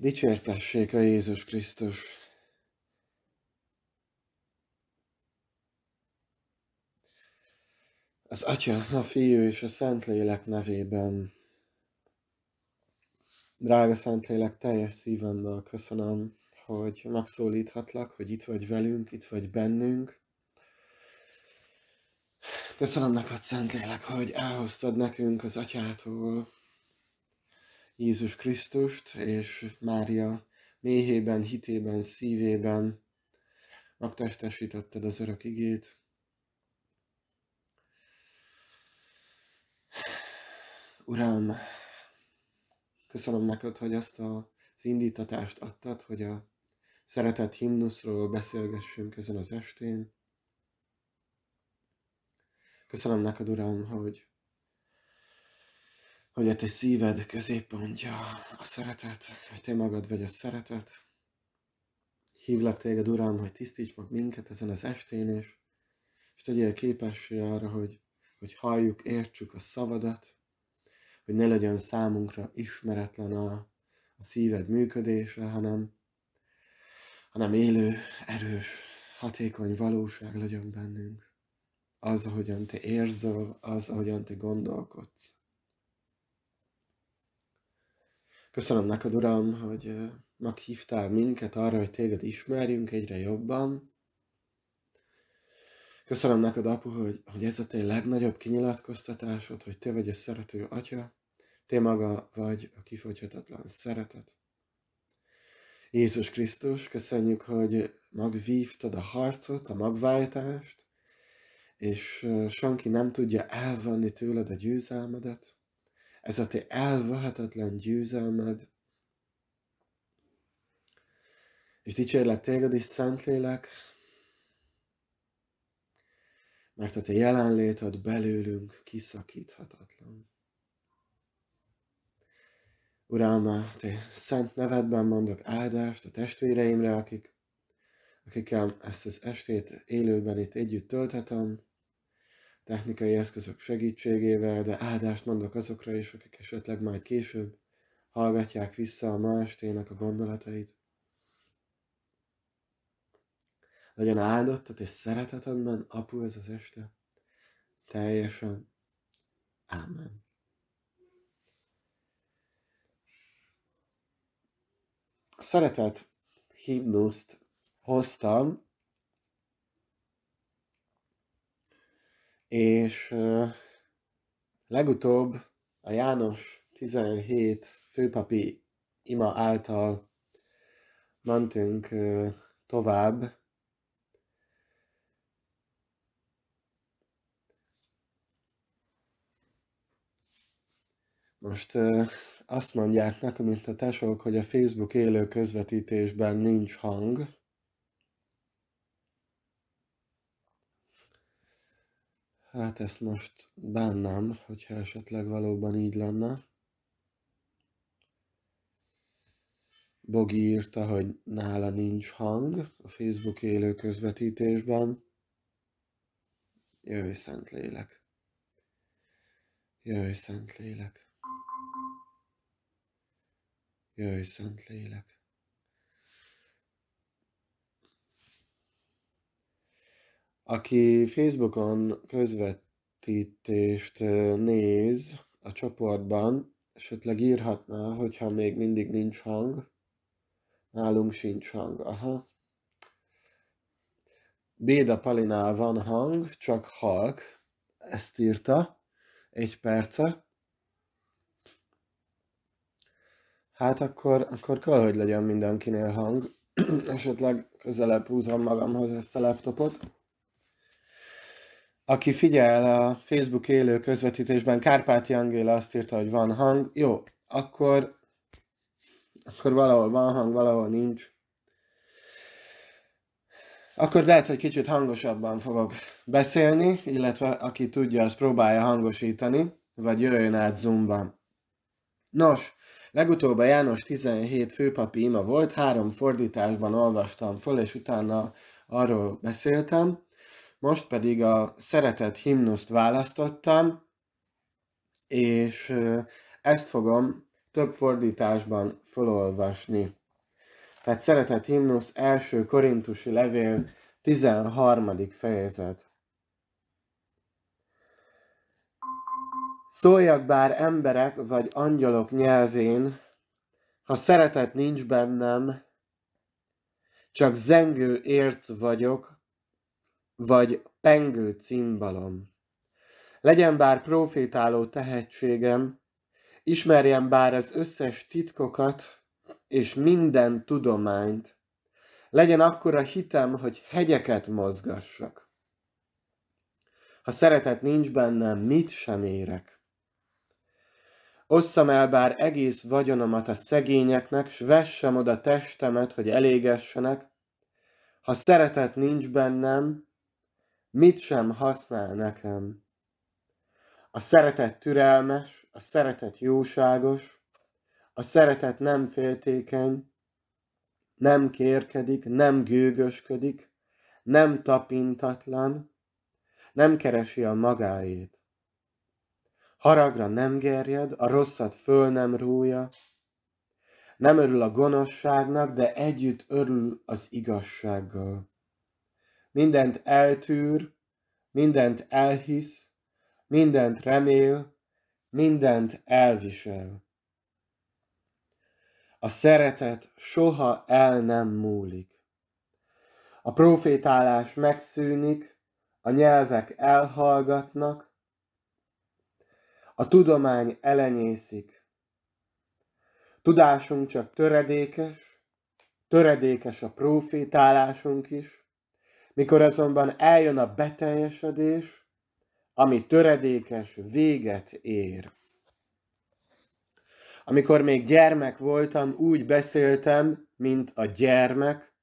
Dicsértessék a Jézus Krisztus! Az Atya, a Fiú és a Szentlélek nevében. Drága Szentlélek, teljes szívemmel köszönöm, hogy megszólíthatlak, hogy itt vagy velünk, itt vagy bennünk. Köszönöm neked, Szentlélek, hogy elhoztad nekünk az Atyától Jézus Krisztust, és Mária méhében, hitében, szívében megtestesítetted az örök igét. Uram, köszönöm neked, hogy azt az indítatást adtad, hogy a szeretett himnuszról beszélgessünk ezen az estén. Köszönöm neked, Uram, hogy hogy a te szíved középpontja a szeretet, hogy te magad vagy a szeretet. Hívlak téged, Uram, hogy tisztíts meg minket ezen az estén is, és tegyél képessé arra, hogy, hogy halljuk, értsük a szavadat, hogy ne legyen számunkra ismeretlen a, a szíved működése, hanem, hanem élő, erős, hatékony valóság legyen bennünk. Az, ahogyan te érzel, az, ahogyan te gondolkodsz Köszönöm neked, Uram, hogy meghívtál minket arra, hogy téged ismerjünk egyre jobban. Köszönöm neked, apu, hogy, hogy ez a te legnagyobb kinyilatkoztatásod, hogy te vagy a szerető atya, te maga vagy a kifogyhatatlan szeretet. Jézus Krisztus, köszönjük, hogy megvívtad a harcot, a magváltást, és senki nem tudja elvenni tőled a győzelmedet ez a te elvehetetlen győzelmed, és dicsérlek téged is, Szentlélek, mert a te jelenléted belőlünk kiszakíthatatlan. Uram, a te szent nevedben mondok áldást a testvéreimre, akik, akikkel ezt az estét élőben itt együtt tölthetem, technikai eszközök segítségével, de áldást mondok azokra is, akik esetleg majd később hallgatják vissza a ma estének a gondolatait. Legyen áldottat és szeretetedben, apu, ez az este. Teljesen. Amen. A szeretet himnuszt hoztam, És legutóbb a János 17 főpapi ima által mentünk tovább Most azt mondják nekem, mint a tesók, hogy a Facebook élő közvetítésben nincs hang, Hát ezt most bánnám, hogyha esetleg valóban így lenne. Bogi írta, hogy nála nincs hang a Facebook élő közvetítésben. Jöjj, szent lélek. Jöjj, szent lélek. Jöjj, szent lélek. Aki Facebookon közvetítést néz a csoportban, esetleg írhatná, hogyha még mindig nincs hang. Nálunk sincs hang. Aha. Béda Palinál van hang, csak halk. Ezt írta. Egy perce. Hát akkor, akkor kell, hogy legyen mindenkinél hang. Esetleg közelebb húzom magamhoz ezt a laptopot aki figyel a Facebook élő közvetítésben, Kárpáti Angéla azt írta, hogy van hang. Jó, akkor, akkor valahol van hang, valahol nincs. Akkor lehet, hogy kicsit hangosabban fogok beszélni, illetve aki tudja, az próbálja hangosítani, vagy jöjjön át zoomban. Nos, legutóbb a János 17 főpapi ima volt, három fordításban olvastam föl, és utána arról beszéltem. Most pedig a szeretett himnuszt választottam, és ezt fogom több fordításban felolvasni. Tehát szeretett himnusz első korintusi levél 13. fejezet. Szóljak bár emberek vagy angyalok nyelvén, ha szeretet nincs bennem, csak zengő érc vagyok, vagy pengő cimbalom. Legyen bár profétáló tehetségem, ismerjem bár az összes titkokat és minden tudományt, legyen akkor a hitem, hogy hegyeket mozgassak. Ha szeretet nincs bennem, mit sem érek. Osszam el bár egész vagyonomat a szegényeknek, s vessem oda testemet, hogy elégessenek. Ha szeretet nincs bennem, mit sem használ nekem. A szeretet türelmes, a szeretet jóságos, a szeretet nem féltékeny, nem kérkedik, nem gőgösködik, nem tapintatlan, nem keresi a magáét. Haragra nem gerjed, a rosszat föl nem rúja, nem örül a gonoszságnak, de együtt örül az igazsággal mindent eltűr, mindent elhisz, mindent remél, mindent elvisel. A szeretet soha el nem múlik. A profétálás megszűnik, a nyelvek elhallgatnak, a tudomány elenyészik. Tudásunk csak töredékes, töredékes a profétálásunk is, mikor azonban eljön a beteljesedés, ami töredékes véget ér. Amikor még gyermek voltam, úgy beszéltem, mint a gyermek,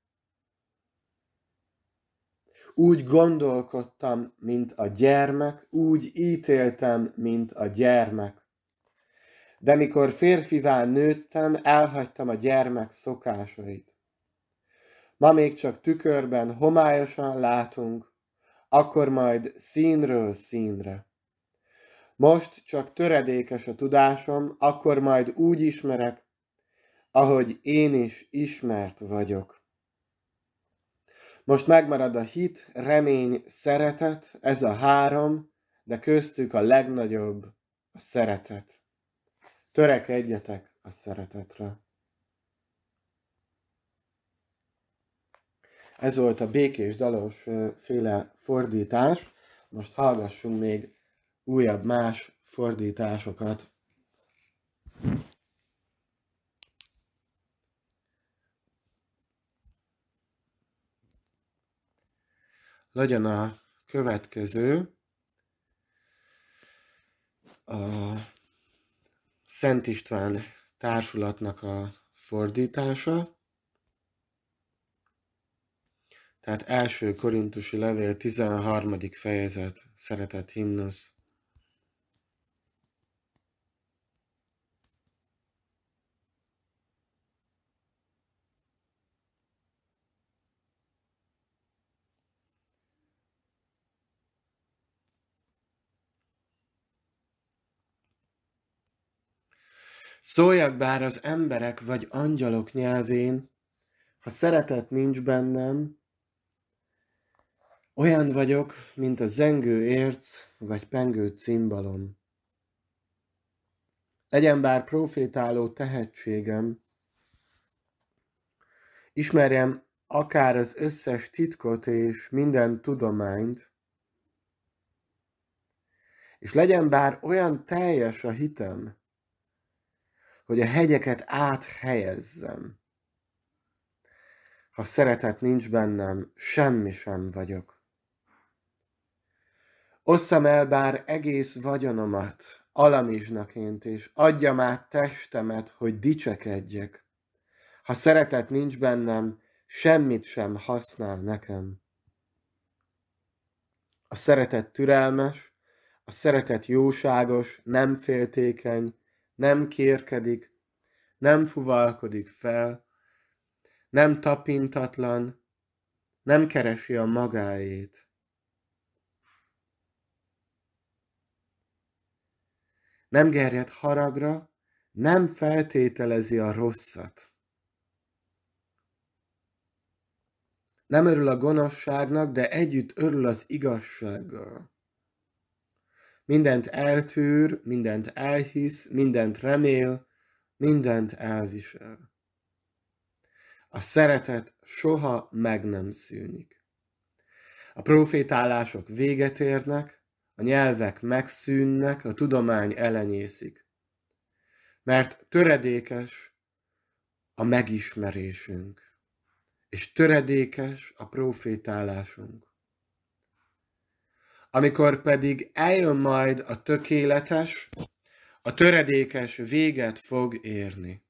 úgy gondolkodtam, mint a gyermek, úgy ítéltem, mint a gyermek. De mikor férfivá nőttem, elhagytam a gyermek szokásait. Ma még csak tükörben homályosan látunk, akkor majd színről színre. Most csak töredékes a tudásom, akkor majd úgy ismerek, ahogy én is ismert vagyok. Most megmarad a hit, remény, szeretet, ez a három, de köztük a legnagyobb a szeretet. Törekedjetek a szeretetre. Ez volt a békés dalos féle fordítás. Most hallgassunk még újabb más fordításokat. Legyen a következő a Szent István társulatnak a fordítása. Tehát első korintusi levél 13. fejezet, szeretett himnusz. Szóljak bár az emberek vagy angyalok nyelvén, ha szeretet nincs bennem, olyan vagyok, mint a zengő érc, vagy pengő cimbalom. Legyen bár profétáló tehetségem, ismerjem akár az összes titkot és minden tudományt, és legyen bár olyan teljes a hitem, hogy a hegyeket áthelyezzem. Ha szeretet nincs bennem, semmi sem vagyok. Osszam el bár egész vagyonomat, alamizsnaként, és adjam át testemet, hogy dicsekedjek. Ha szeretet nincs bennem, semmit sem használ nekem. A szeretet türelmes, a szeretet jóságos, nem féltékeny, nem kérkedik, nem fuvalkodik fel, nem tapintatlan, nem keresi a magáét. nem gerjed haragra, nem feltételezi a rosszat. Nem örül a gonoszságnak, de együtt örül az igazsággal. Mindent eltűr, mindent elhisz, mindent remél, mindent elvisel. A szeretet soha meg nem szűnik. A profétálások véget érnek, a nyelvek megszűnnek, a tudomány elenyészik. Mert töredékes a megismerésünk, és töredékes a profétálásunk. Amikor pedig eljön majd a tökéletes, a töredékes véget fog érni.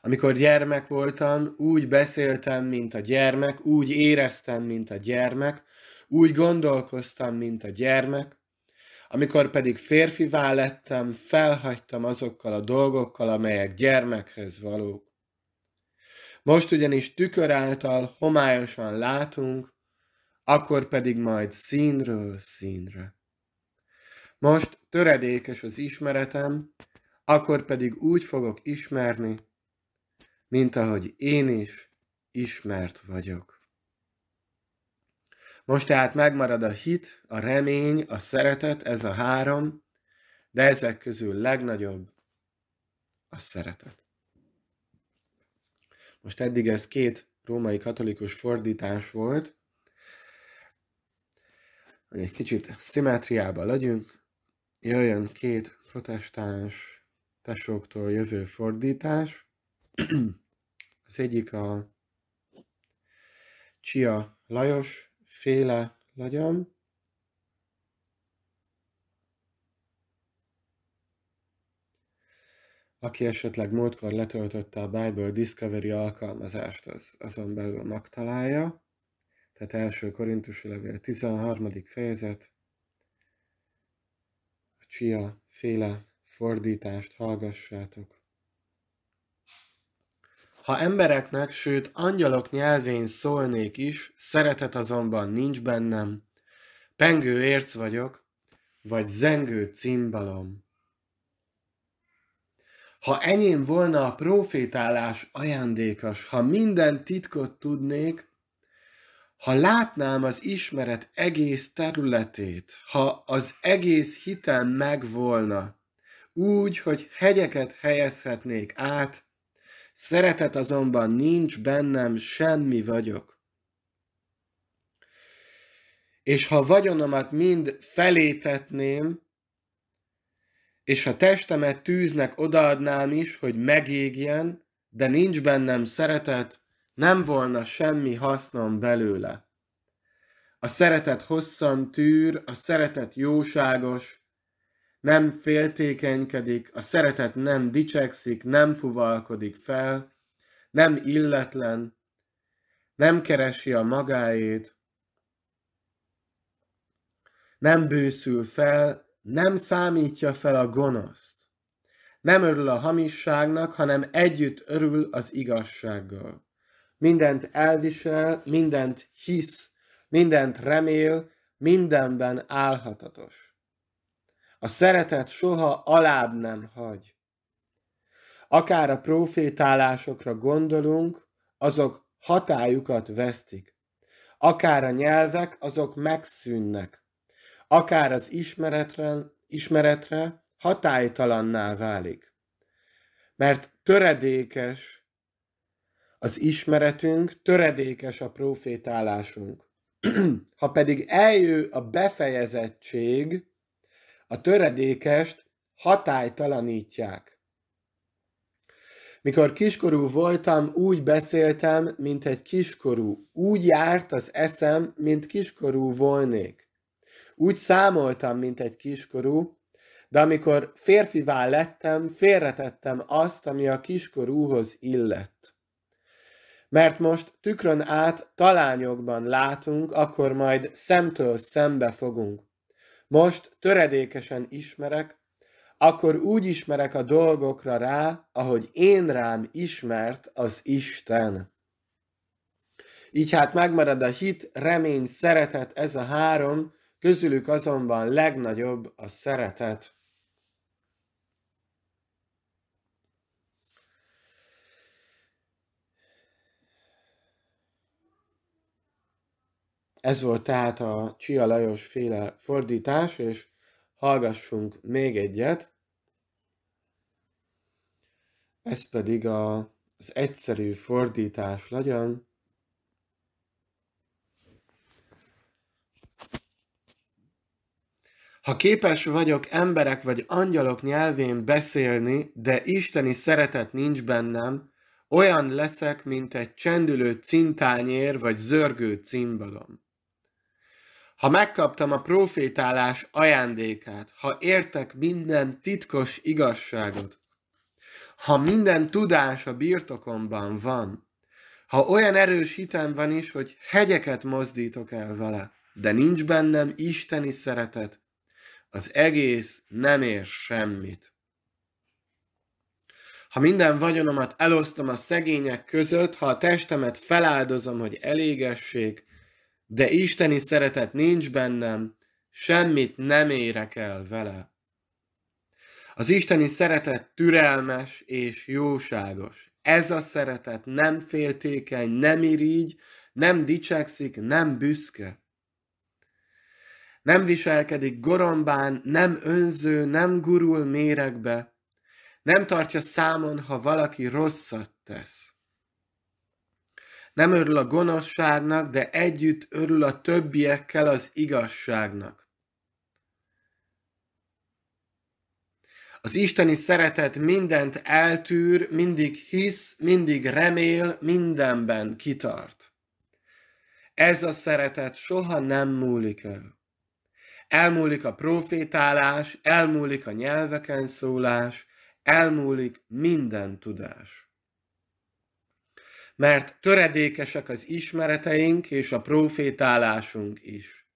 Amikor gyermek voltam, úgy beszéltem, mint a gyermek, úgy éreztem, mint a gyermek, úgy gondolkoztam, mint a gyermek, amikor pedig férfivá lettem, felhagytam azokkal a dolgokkal, amelyek gyermekhez valók. Most ugyanis tükör által homályosan látunk, akkor pedig majd színről színre. Most töredékes az ismeretem, akkor pedig úgy fogok ismerni, mint ahogy én is ismert vagyok. Most tehát megmarad a hit, a remény, a szeretet, ez a három, de ezek közül legnagyobb a szeretet. Most eddig ez két római katolikus fordítás volt, hogy egy kicsit szimetriában legyünk, jöjjön két protestáns tesóktól jövő fordítás. Az egyik a Csia Lajos, féle legyen. Aki esetleg múltkor letöltötte a Bible Discovery alkalmazást, az azon belül megtalálja. Tehát első korintusi levél 13. fejezet. A csia féle fordítást hallgassátok. Ha embereknek, sőt angyalok nyelvén szólnék is, szeretet azonban nincs bennem. Pengő érc vagyok, vagy zengő cimbalom. Ha enyém volna a profétálás ajándékas, ha minden titkot tudnék, ha látnám az ismeret egész területét, ha az egész hitem megvolna, úgy, hogy hegyeket helyezhetnék át, Szeretet azonban nincs bennem, semmi vagyok. És ha vagyonomat mind felétetném, és ha testemet tűznek odaadnám is, hogy megégjen, de nincs bennem szeretet, nem volna semmi hasznom belőle. A szeretet hosszan tűr, a szeretet jóságos, nem féltékenykedik, a szeretet nem dicsekszik, nem fuvalkodik fel, nem illetlen, nem keresi a magáét, nem bőszül fel, nem számítja fel a gonoszt, nem örül a hamisságnak, hanem együtt örül az igazsággal. Mindent elvisel, mindent hisz, mindent remél, mindenben álhatatos. A szeretet soha alább nem hagy. Akár a profétálásokra gondolunk, azok hatájukat vesztik. Akár a nyelvek, azok megszűnnek. Akár az ismeretre, ismeretre hatálytalanná válik. Mert töredékes az ismeretünk, töredékes a profétálásunk. ha pedig eljő a befejezettség, a töredékest hatálytalanítják. Mikor kiskorú voltam, úgy beszéltem, mint egy kiskorú. Úgy járt az eszem, mint kiskorú volnék. Úgy számoltam, mint egy kiskorú, de amikor férfivá lettem, félretettem azt, ami a kiskorúhoz illett. Mert most tükrön át talányokban látunk, akkor majd szemtől szembe fogunk. Most töredékesen ismerek, akkor úgy ismerek a dolgokra rá, ahogy én rám ismert az Isten. Így hát megmarad a hit, remény, szeretet, ez a három, közülük azonban legnagyobb a szeretet. Ez volt tehát a Csia Lajos féle fordítás, és hallgassunk még egyet. Ez pedig a, az egyszerű fordítás legyen. Ha képes vagyok emberek vagy angyalok nyelvén beszélni, de isteni szeretet nincs bennem, olyan leszek, mint egy csendülő cintányér vagy zörgő cimbalom. Ha megkaptam a profétálás ajándékát, ha értek minden titkos igazságot, ha minden tudás a birtokomban van, ha olyan erős hitem van is, hogy hegyeket mozdítok el vele, de nincs bennem isteni szeretet, az egész nem ér semmit. Ha minden vagyonomat elosztom a szegények között, ha a testemet feláldozom, hogy elégessék, de isteni szeretet nincs bennem, semmit nem érek el vele. Az isteni szeretet türelmes és jóságos. Ez a szeretet nem féltékeny, nem irigy, nem dicsekszik, nem büszke. Nem viselkedik gorombán, nem önző, nem gurul méregbe, nem tartja számon, ha valaki rosszat tesz. Nem örül a gonoszságnak, de együtt örül a többiekkel az igazságnak. Az isteni szeretet mindent eltűr, mindig hisz, mindig remél, mindenben kitart. Ez a szeretet soha nem múlik el. Elmúlik a profétálás, elmúlik a nyelveken szólás, elmúlik minden tudás mert töredékesek az ismereteink és a profétálásunk is.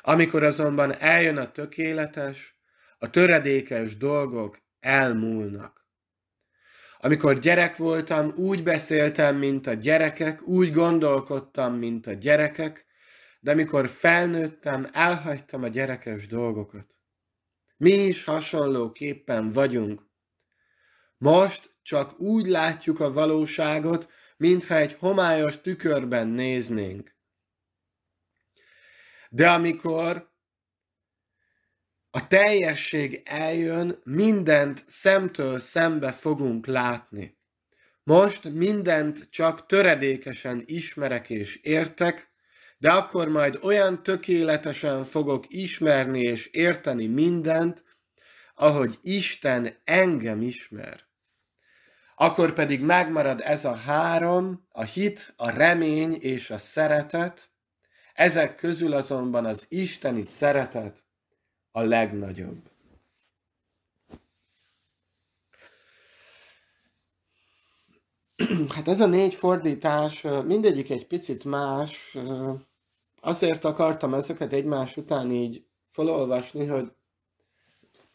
Amikor azonban eljön a tökéletes, a töredékes dolgok elmúlnak. Amikor gyerek voltam, úgy beszéltem, mint a gyerekek, úgy gondolkodtam, mint a gyerekek, de amikor felnőttem, elhagytam a gyerekes dolgokat. Mi is hasonlóképpen vagyunk. Most csak úgy látjuk a valóságot, mintha egy homályos tükörben néznénk. De amikor a teljesség eljön, mindent szemtől szembe fogunk látni. Most mindent csak töredékesen ismerek és értek, de akkor majd olyan tökéletesen fogok ismerni és érteni mindent, ahogy Isten engem ismer akkor pedig megmarad ez a három, a hit, a remény és a szeretet, ezek közül azonban az isteni szeretet a legnagyobb. Hát ez a négy fordítás, mindegyik egy picit más. Azért akartam ezeket egymás után így felolvasni, hogy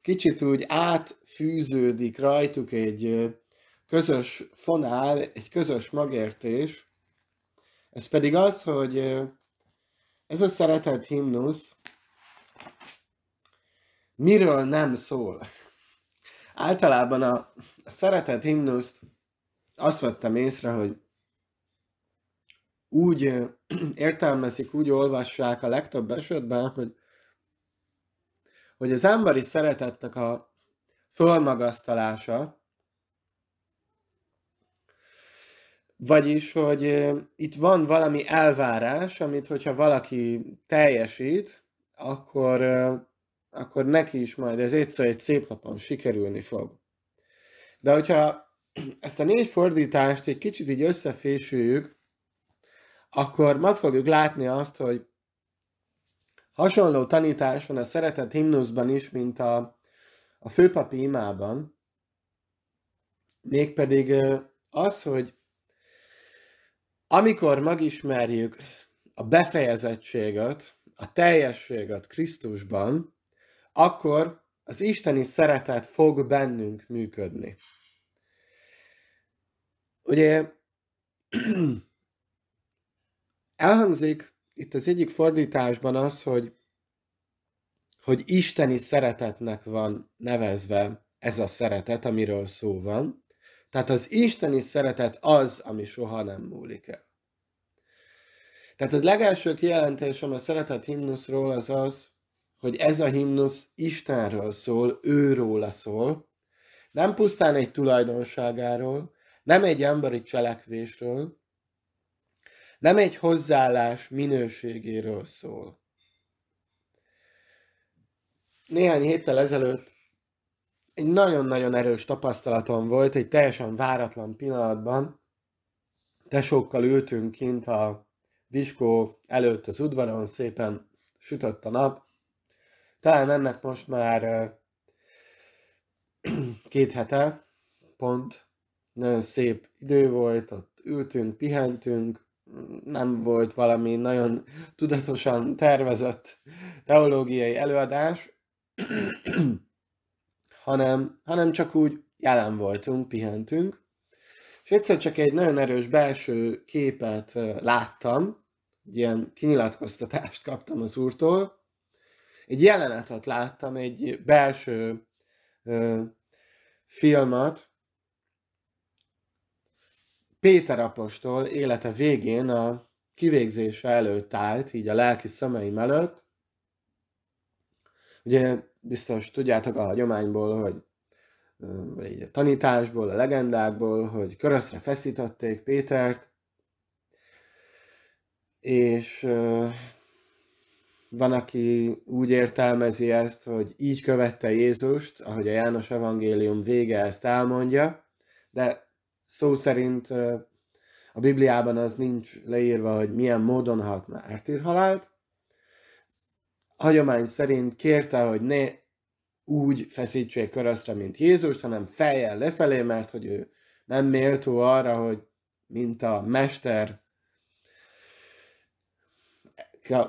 kicsit úgy átfűződik rajtuk egy közös fonál, egy közös magértés, ez pedig az, hogy ez a szeretett himnusz miről nem szól. Általában a, szeretett himnuszt azt vettem észre, hogy úgy értelmezik, úgy olvassák a legtöbb esetben, hogy, hogy az emberi szeretetnek a fölmagasztalása, Vagyis, hogy itt van valami elvárás, amit hogyha valaki teljesít, akkor, akkor neki is majd ez egyszer egy szép napon sikerülni fog. De hogyha ezt a négy fordítást egy kicsit így összefésüljük, akkor meg fogjuk látni azt, hogy hasonló tanítás van a szeretett himnuszban is, mint a, a főpapi imában, mégpedig az, hogy amikor megismerjük a befejezettséget, a teljességet Krisztusban, akkor az isteni szeretet fog bennünk működni. Ugye elhangzik itt az egyik fordításban az, hogy, hogy isteni szeretetnek van nevezve ez a szeretet, amiről szó van. Tehát az isteni szeretet az, ami soha nem múlik el. Tehát az legelső kijelentésem a szeretet himnuszról az az, hogy ez a himnusz Istenről szól, őróla szól, nem pusztán egy tulajdonságáról, nem egy emberi cselekvésről, nem egy hozzáállás minőségéről szól. Néhány héttel ezelőtt egy nagyon-nagyon erős tapasztalatom volt, egy teljesen váratlan pillanatban tesókkal ültünk kint a viskó előtt az udvaron, szépen sütött a nap. Talán ennek most már két hete, pont, nagyon szép idő volt, ott ültünk, pihentünk, nem volt valami nagyon tudatosan tervezett teológiai előadás, hanem, hanem csak úgy jelen voltunk, pihentünk. És egyszer csak egy nagyon erős belső képet láttam, egy ilyen kinyilatkoztatást kaptam az úrtól. Egy jelenetet láttam, egy belső ö, filmet, Péter apostol élete végén a kivégzése előtt állt, így a lelki szemeim előtt, Ugye biztos tudjátok a hagyományból, hogy vagy így a tanításból, a legendákból, hogy köröszre feszítették Pétert, és van, aki úgy értelmezi ezt, hogy így követte Jézust, ahogy a János evangélium vége ezt elmondja, de szó szerint a Bibliában az nincs leírva, hogy milyen módon halt mártírhalált, hagyomány szerint kérte, hogy ne úgy feszítsék karasztra, mint Jézust, hanem fejjel lefelé, mert hogy ő nem méltó arra, hogy mint a mester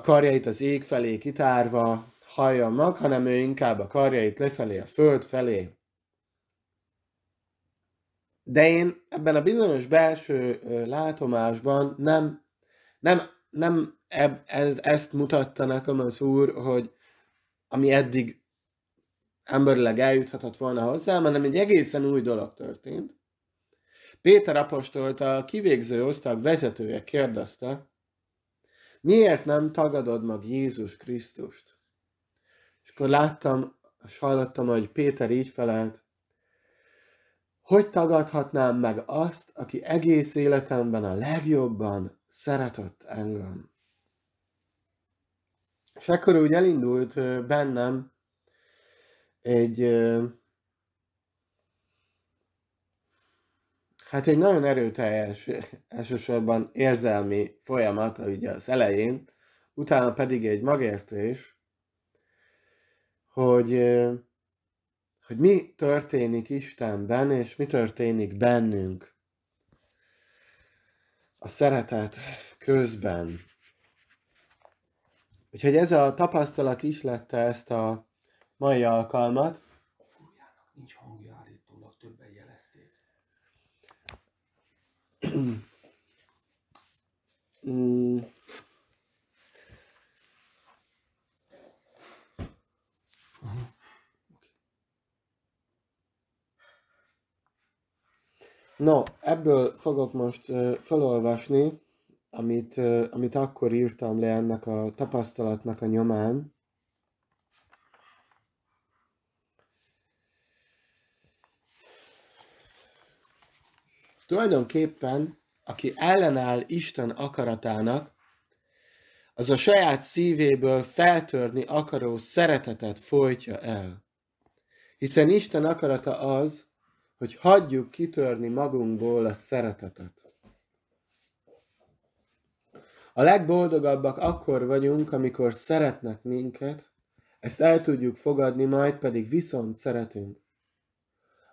karjait az ég felé kitárva hallja mag, hanem ő inkább a karjait lefelé, a föld felé. De én ebben a bizonyos belső látomásban nem, nem, nem eb, ez, ezt mutatta nekem az úr, hogy ami eddig emberileg eljuthatott volna hozzá, hanem egy egészen új dolog történt. Péter apostolt a kivégző osztag vezetője kérdezte, miért nem tagadod meg Jézus Krisztust? És akkor láttam, és hallottam, hogy Péter így felelt, hogy tagadhatnám meg azt, aki egész életemben a legjobban szeretett engem? És akkor úgy elindult bennem egy, hát egy nagyon erőteljes, elsősorban érzelmi folyamat, ugye az elején, utána pedig egy magértés, hogy, hogy mi történik Istenben, és mi történik bennünk a szeretet közben. Úgyhogy ez a tapasztalat is lette ezt a mai alkalmat. A furjának nincs hangja állítólag, többen jelezték. Mm. No, ebből fogok most felolvasni amit, amit akkor írtam le ennek a tapasztalatnak a nyomán, tulajdonképpen, aki ellenáll Isten akaratának, az a saját szívéből feltörni akaró szeretetet folytja el. Hiszen Isten akarata az, hogy hagyjuk kitörni magunkból a szeretetet. A legboldogabbak akkor vagyunk, amikor szeretnek minket, ezt el tudjuk fogadni, majd pedig viszont szeretünk.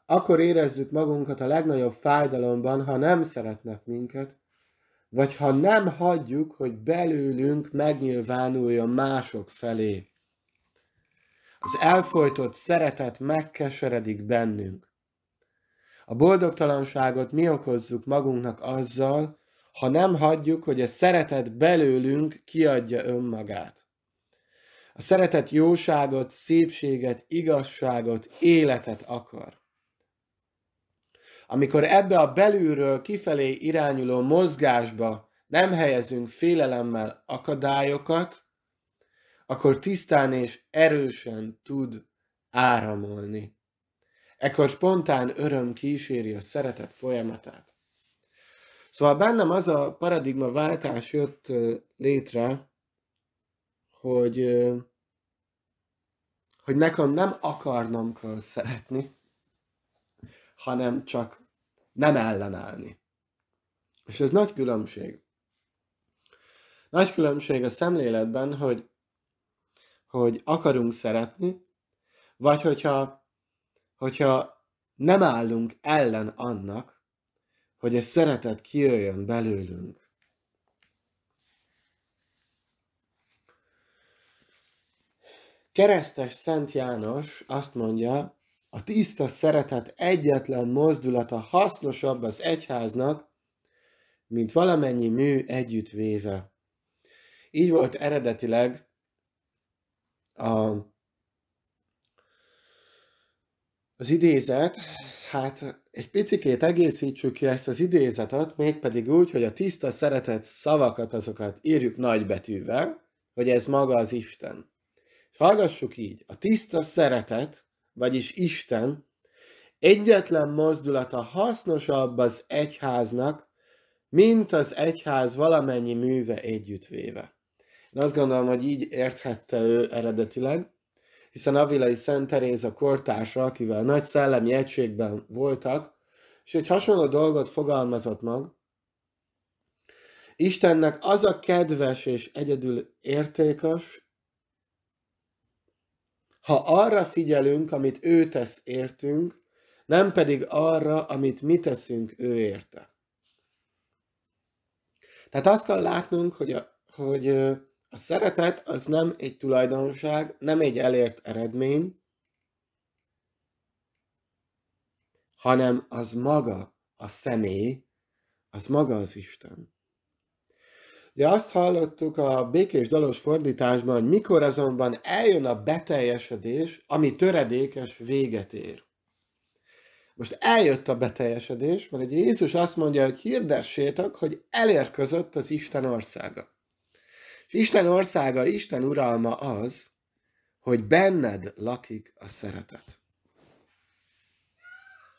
Akkor érezzük magunkat a legnagyobb fájdalomban, ha nem szeretnek minket, vagy ha nem hagyjuk, hogy belőlünk megnyilvánuljon mások felé. Az elfolytott szeretet megkeseredik bennünk. A boldogtalanságot mi okozzuk magunknak azzal, ha nem hagyjuk, hogy a szeretet belőlünk kiadja önmagát. A szeretet jóságot, szépséget, igazságot, életet akar. Amikor ebbe a belülről kifelé irányuló mozgásba nem helyezünk félelemmel akadályokat, akkor tisztán és erősen tud áramolni. Ekkor spontán öröm kíséri a szeretet folyamatát. Szóval bennem az a paradigma váltás jött létre, hogy, hogy nekem nem akarnom kell szeretni, hanem csak nem ellenállni. És ez nagy különbség. Nagy különbség a szemléletben, hogy, hogy akarunk szeretni, vagy hogyha, hogyha nem állunk ellen annak, hogy egy szeretet kijöjjön belőlünk. Keresztes Szent János azt mondja, a tiszta szeretet egyetlen mozdulata hasznosabb az egyháznak, mint valamennyi mű együttvéve. Így volt eredetileg a, az idézet, hát egy picikét egészítsük ki ezt az idézetet, mégpedig úgy, hogy a tiszta szeretett szavakat azokat írjuk nagybetűvel, hogy ez maga az Isten. És hallgassuk így, a tiszta szeretet, vagyis Isten, egyetlen mozdulata hasznosabb az egyháznak, mint az egyház valamennyi műve együttvéve. Én azt gondolom, hogy így érthette ő eredetileg, hiszen Avilai Szent a kortársa, akivel nagy szellemi egységben voltak, és egy hasonló dolgot fogalmazott meg. Istennek az a kedves és egyedül értékes, ha arra figyelünk, amit ő tesz értünk, nem pedig arra, amit mi teszünk ő érte. Tehát azt kell látnunk, hogy, a, hogy a szeretet az nem egy tulajdonság, nem egy elért eredmény, hanem az maga, a személy, az maga az Isten. Ugye azt hallottuk a békés dalos fordításban, hogy mikor azonban eljön a beteljesedés, ami töredékes véget ér. Most eljött a beteljesedés, mert egy Jézus azt mondja, hogy hirdessétek, hogy elérkezett az Isten országa. Isten országa, Isten uralma az, hogy benned lakik a szeretet.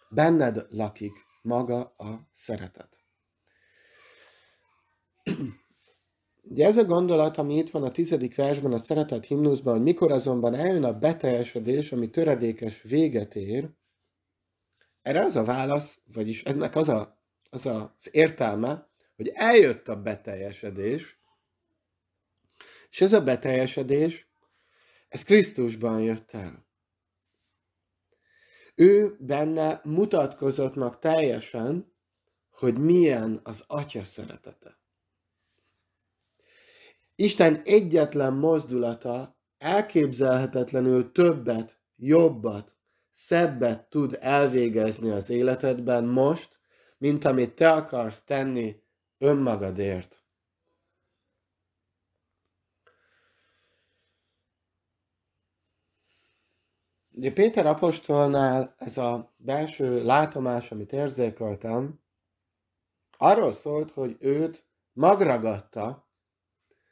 Benned lakik maga a szeretet. Ugye ez a gondolat, ami itt van a tizedik versben, a szeretet himnuszban, hogy mikor azonban eljön a beteljesedés, ami töredékes véget ér, erre az a válasz, vagyis ennek az, a, az a, az értelme, hogy eljött a beteljesedés, és ez a beteljesedés, ez Krisztusban jött el. Ő benne meg teljesen, hogy milyen az Atya szeretete. Isten egyetlen mozdulata elképzelhetetlenül többet, jobbat, szebbet tud elvégezni az életedben most, mint amit te akarsz tenni önmagadért. Ugye Péter apostolnál ez a belső látomás, amit érzékeltem, arról szólt, hogy őt magragadta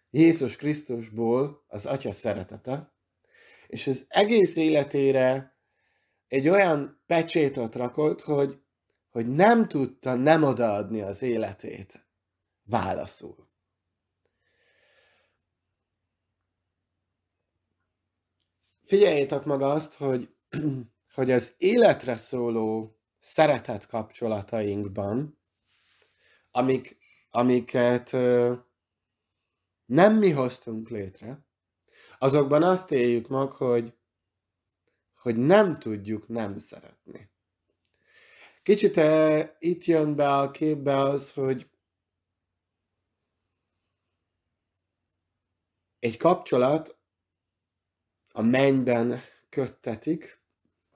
Jézus Krisztusból az Atya szeretete, és az egész életére egy olyan pecsétot rakott, hogy, hogy nem tudta nem odaadni az életét válaszul. figyeljétek meg azt, hogy, hogy az életre szóló szeretet kapcsolatainkban, amik, amiket nem mi hoztunk létre, azokban azt éljük meg, hogy, hogy nem tudjuk nem szeretni. Kicsit e, itt jön be a képbe az, hogy egy kapcsolat a mennyben köttetik,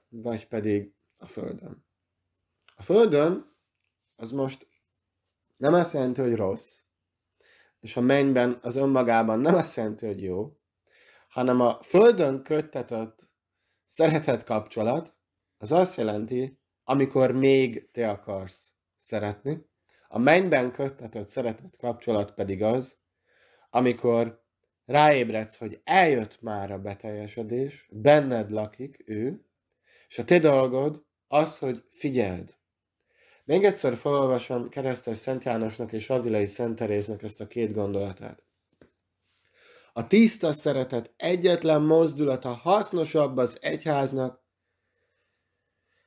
vagy pedig a földön. A földön az most nem azt jelenti, hogy rossz, és a mennyben az önmagában nem azt jelenti, hogy jó, hanem a földön köttetett szeretett kapcsolat az azt jelenti, amikor még te akarsz szeretni, a mennyben köttetett szeretett kapcsolat pedig az, amikor ráébredsz, hogy eljött már a beteljesedés, benned lakik ő, és a te dolgod az, hogy figyeld. Még egyszer felolvasom keresztes Szent Jánosnak és Avilei Szent Teréznek ezt a két gondolatát. A tiszta szeretet egyetlen mozdulata hasznosabb az egyháznak,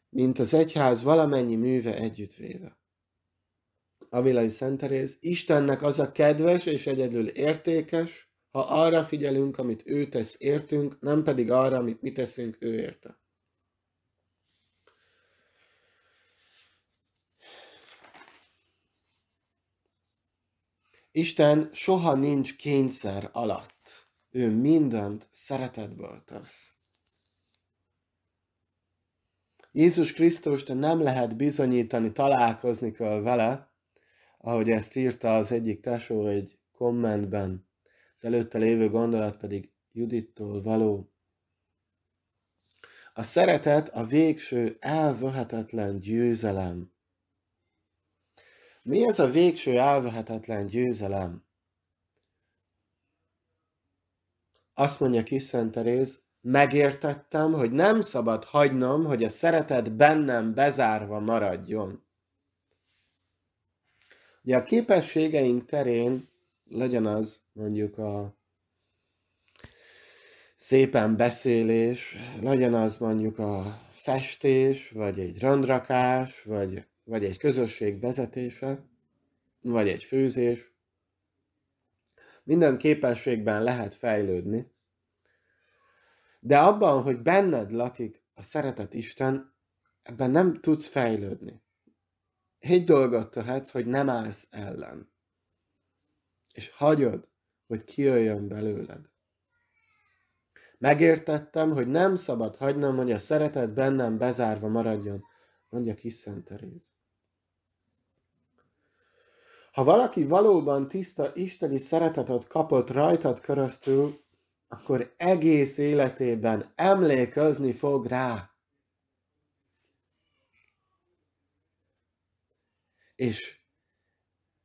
mint az egyház valamennyi műve együttvéve. Avilai Szent Teréz, Istennek az a kedves és egyedül értékes, ha arra figyelünk, amit ő tesz értünk, nem pedig arra, amit mi teszünk ő érte. Isten soha nincs kényszer alatt. Ő mindent szeretetből tesz. Jézus Krisztus, te nem lehet bizonyítani, találkozni kell vele, ahogy ezt írta az egyik tesó egy kommentben. Az előtte lévő gondolat pedig Judittól való. A szeretet a végső elvehetetlen győzelem. Mi ez a végső elvehetetlen győzelem? Azt mondja kis Szent Teréz, megértettem, hogy nem szabad hagynom, hogy a szeretet bennem bezárva maradjon. Ugye a képességeink terén legyen az mondjuk a szépen beszélés, legyen az mondjuk a festés, vagy egy randrakás, vagy, vagy egy közösség vezetése, vagy egy főzés. Minden képességben lehet fejlődni, de abban, hogy benned lakik a szeretet Isten, ebben nem tudsz fejlődni. Egy dolgot tehetsz, hogy nem állsz ellen és hagyod, hogy kijöjjön belőled. Megértettem, hogy nem szabad hagynom, hogy a szeretet bennem bezárva maradjon, mondja kis Szent Teréz. Ha valaki valóban tiszta isteni szeretetet kapott rajtad köröztül, akkor egész életében emlékezni fog rá. És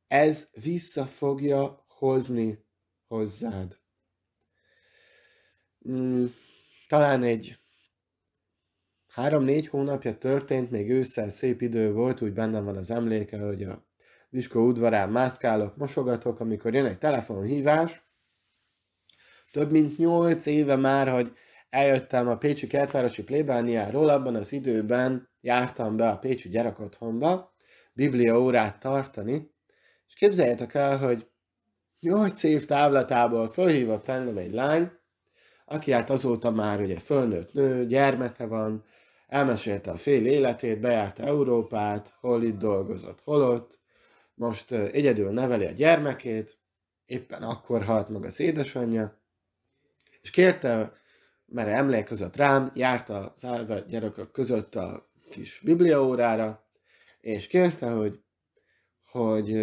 ez vissza fogja hozni hozzád. Mm, talán egy három-négy hónapja történt, még ősszel szép idő volt, úgy bennem van az emléke, hogy a Viskó udvarán mászkálok, mosogatok, amikor jön egy telefonhívás. Több mint nyolc éve már, hogy eljöttem a Pécsi Kertvárosi plébániáról, abban az időben jártam be a Pécsi gyerekotthonba órát tartani, és képzeljétek el, hogy nyolc év távlatából fölhívott engem egy lány, aki hát azóta már ugye fölnőtt nő, gyermeke van, elmesélte a fél életét, bejárta Európát, hol itt dolgozott, hol ott, most egyedül neveli a gyermekét, éppen akkor halt meg az édesanyja, és kérte, mert emlékezett rám, járt a elve gyerekek között a kis bibliaórára, és kérte, hogy, hogy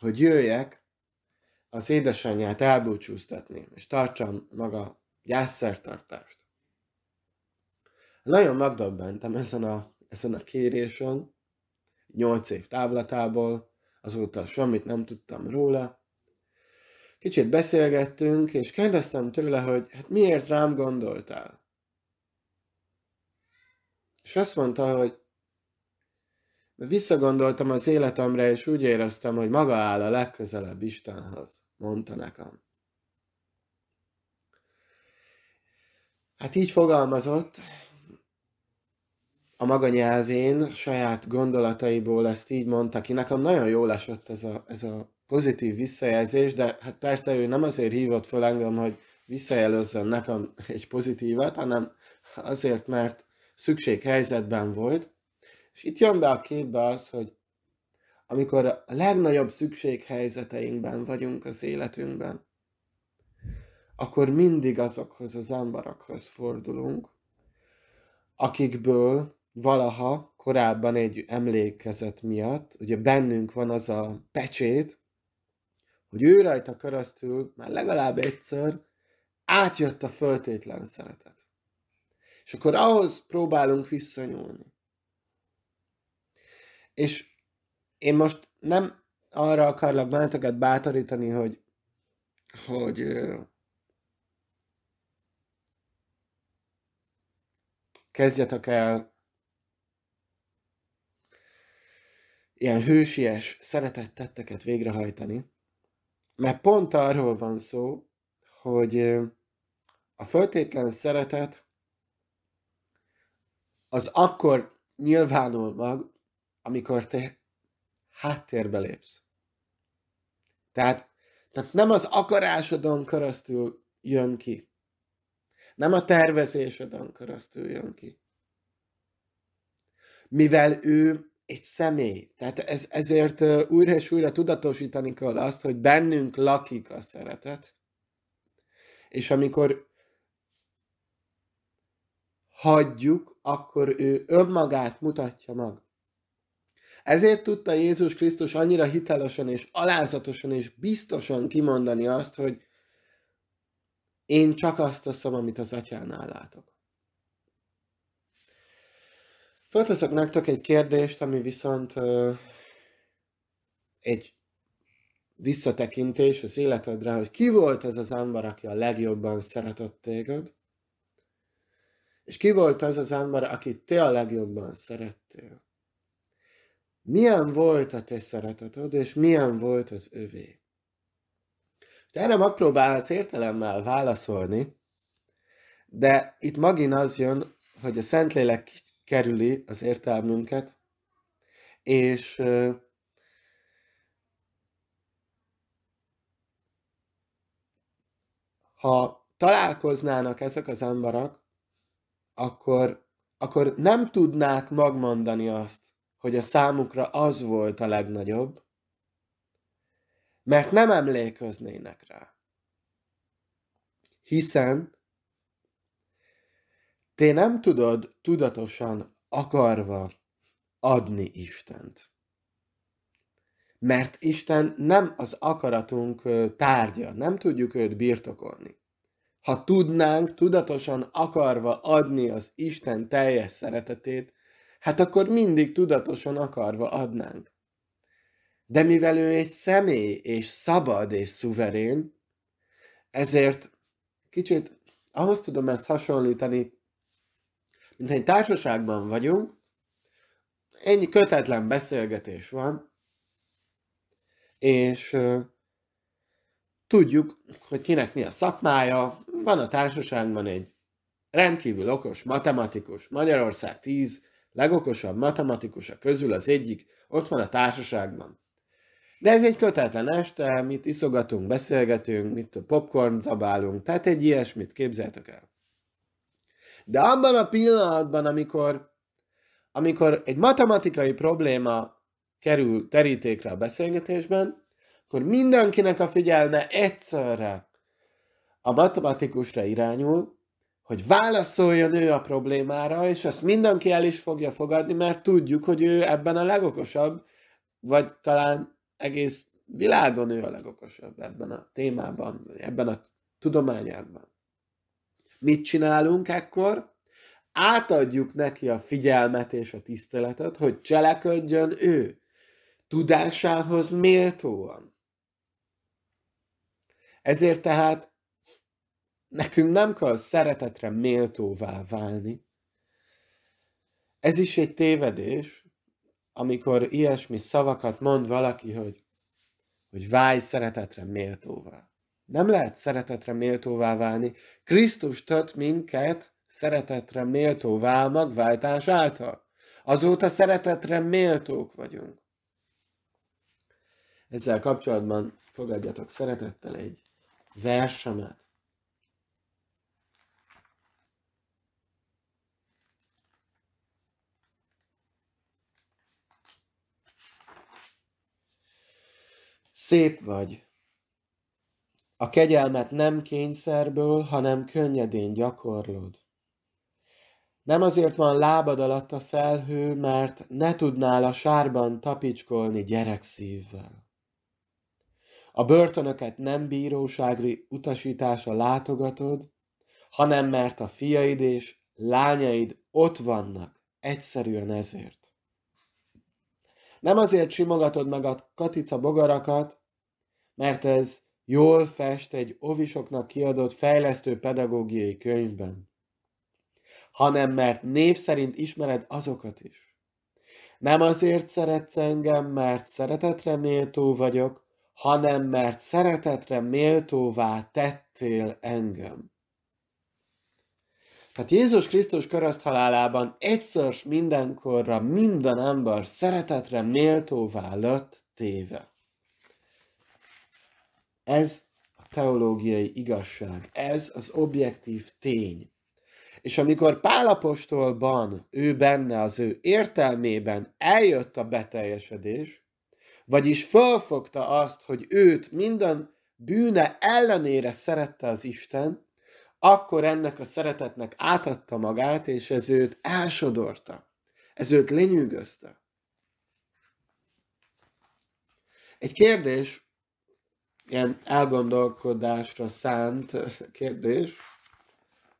hogy jöjjek az édesanyját elbúcsúztatni, és tartsam maga gyászszertartást. Nagyon megdöbbentem ezen a, ezen a kérésen, nyolc év távlatából, azóta semmit nem tudtam róla. Kicsit beszélgettünk, és kérdeztem tőle, hogy hát miért rám gondoltál? És azt mondta, hogy Visszagondoltam az életemre, és úgy éreztem, hogy maga áll a legközelebb Istenhez, mondta nekem. Hát így fogalmazott, a maga nyelvén, saját gondolataiból ezt így mondta ki. Nekem nagyon jól esett ez a, ez a pozitív visszajelzés, de hát persze ő nem azért hívott fel engem, hogy visszajelözzön nekem egy pozitívat, hanem azért, mert szükséghelyzetben volt, és itt jön be a képbe az, hogy amikor a legnagyobb szükséghelyzeteinkben vagyunk az életünkben, akkor mindig azokhoz az emberekhez fordulunk, akikből valaha korábban egy emlékezet miatt, ugye bennünk van az a pecsét, hogy ő rajta keresztül már legalább egyszer átjött a föltétlen szeretet. És akkor ahhoz próbálunk visszanyúlni. És én most nem arra akarlak benneteket bátorítani, hogy, hogy kezdjetek el ilyen hősies szeretett tetteket végrehajtani, mert pont arról van szó, hogy a föltétlen szeretet az akkor nyilvánul mag, amikor te háttérbe lépsz. Tehát, tehát nem az akarásodon keresztül jön ki. Nem a tervezésedon keresztül jön ki. Mivel ő egy személy. Tehát ez, ezért újra és újra tudatosítani kell azt, hogy bennünk lakik a szeretet. És amikor hagyjuk, akkor ő önmagát mutatja meg. Ezért tudta Jézus Krisztus annyira hitelesen és alázatosan és biztosan kimondani azt, hogy én csak azt teszem, amit az atyánál látok. Fölteszek nektek egy kérdést, ami viszont ö, egy visszatekintés az életedre, hogy ki volt ez az ember, aki a legjobban szeretett téged, és ki volt az az ember, akit te a legjobban szerettél. Milyen volt a te szeretetod, és milyen volt az övé? De erre megpróbálsz értelemmel válaszolni, de itt magin az jön, hogy a Szentlélek kerüli az értelmünket, és ha találkoznának ezek az emberek, akkor, akkor nem tudnák megmondani azt, hogy a számukra az volt a legnagyobb, mert nem emlékeznének rá. Hiszen te nem tudod tudatosan akarva adni Istent. Mert Isten nem az akaratunk tárgya, nem tudjuk őt birtokolni. Ha tudnánk tudatosan akarva adni az Isten teljes szeretetét, hát akkor mindig tudatosan akarva adnánk. De mivel ő egy személy, és szabad, és szuverén, ezért kicsit ahhoz tudom ezt hasonlítani, mint egy társaságban vagyunk, ennyi kötetlen beszélgetés van, és tudjuk, hogy kinek mi a szakmája. Van a társaságban egy rendkívül okos matematikus, Magyarország 10 legokosabb matematikusa közül az egyik ott van a társaságban. De ez egy kötetlen este, mit iszogatunk, beszélgetünk, mit popcorn zabálunk, tehát egy ilyesmit képzeltek el. De abban a pillanatban, amikor, amikor egy matematikai probléma kerül terítékre a beszélgetésben, akkor mindenkinek a figyelme egyszerre a matematikusra irányul, hogy válaszoljon ő a problémára, és ezt mindenki el is fogja fogadni, mert tudjuk, hogy ő ebben a legokosabb, vagy talán egész világon ő a legokosabb ebben a témában, ebben a tudományában. Mit csinálunk ekkor? Átadjuk neki a figyelmet és a tiszteletet, hogy cselekedjön ő tudásához méltóan. Ezért tehát Nekünk nem kell szeretetre méltóvá válni. Ez is egy tévedés, amikor ilyesmi szavakat mond valaki, hogy, hogy válj szeretetre méltóvá. Nem lehet szeretetre méltóvá válni. Krisztus tett minket szeretetre méltóvá magváltás által. Azóta szeretetre méltók vagyunk. Ezzel kapcsolatban fogadjatok szeretettel egy versemet. Szép vagy. A kegyelmet nem kényszerből, hanem könnyedén gyakorlod. Nem azért van lábad alatt a felhő, mert ne tudnál a sárban tapicskolni gyerekszívvel. A börtönöket nem bíróságri utasítása látogatod, hanem mert a fiaid és lányaid ott vannak, egyszerűen ezért. Nem azért simogatod meg a katica bogarakat, mert ez jól fest egy ovisoknak kiadott fejlesztő pedagógiai könyvben, hanem mert név szerint ismered azokat is. Nem azért szeretsz engem, mert szeretetre méltó vagyok, hanem mert szeretetre méltóvá tettél engem. Tehát Jézus Krisztus halálában egyszer mindenkorra minden ember szeretetre méltóvá lett téve. Ez a teológiai igazság, ez az objektív tény. És amikor Pálapostolban, ő benne, az ő értelmében eljött a beteljesedés, vagyis fölfogta azt, hogy őt minden bűne ellenére szerette az Isten, akkor ennek a szeretetnek átadta magát, és ez őt elsodorta. Ez őt lenyűgözte. Egy kérdés, ilyen elgondolkodásra szánt kérdés,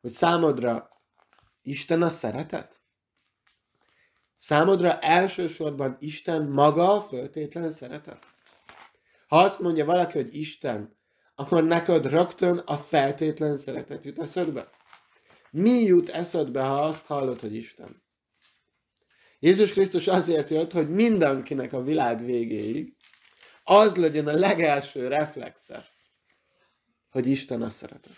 hogy számodra Isten a szeretet? Számodra elsősorban Isten maga a föltétlen szeretet? Ha azt mondja valaki, hogy Isten, akkor neked rögtön a feltétlen szeretet jut eszedbe. Mi jut eszedbe, ha azt hallod, hogy Isten? Jézus Krisztus azért jött, hogy mindenkinek a világ végéig az legyen a legelső reflexe, hogy Isten a szeretet.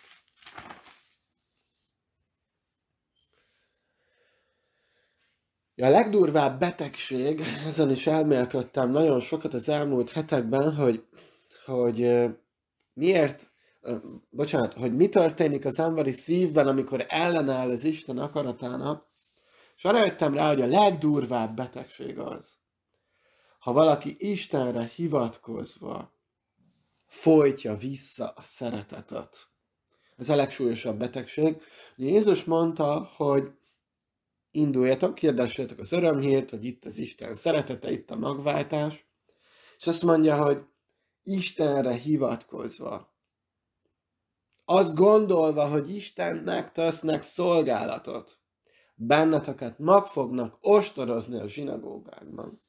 A legdurvább betegség, ezen is elmélkedtem nagyon sokat az elmúlt hetekben, hogy, hogy miért, bocsánat, hogy mi történik az emberi szívben, amikor ellenáll az Isten akaratának, és arra jöttem rá, hogy a legdurvább betegség az, ha valaki Istenre hivatkozva folytja vissza a szeretetet. Ez a legsúlyosabb betegség. Ugye Jézus mondta, hogy induljatok, kérdessétek az örömhírt, hogy itt az Isten szeretete, itt a magváltás, és azt mondja, hogy Istenre hivatkozva, azt gondolva, hogy Istennek tesznek szolgálatot, benneteket mag fognak ostorozni a zsinagógákban.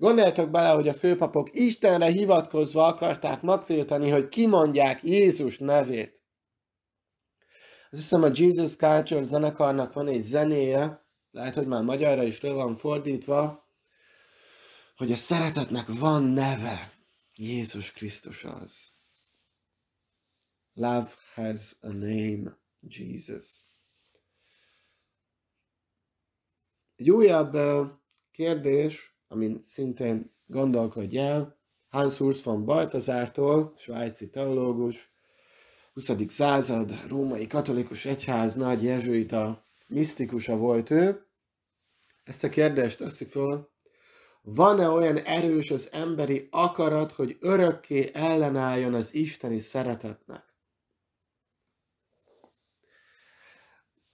Gondoljatok bele, hogy a főpapok Istenre hivatkozva akarták megtiltani, hogy kimondják Jézus nevét. Azt hiszem a Jesus Culture zenekarnak van egy zenéje, lehet, hogy már magyarra is le van fordítva, hogy a szeretetnek van neve. Jézus Krisztus az. Love has a name, Jesus. Egy újabb kérdés, amin szintén gondolkodj el, Hans Urs von Baltazártól, svájci teológus, 20. század római katolikus egyház nagy jezsuita misztikusa volt ő. Ezt a kérdést teszi föl, van-e olyan erős az emberi akarat, hogy örökké ellenálljon az isteni szeretetnek?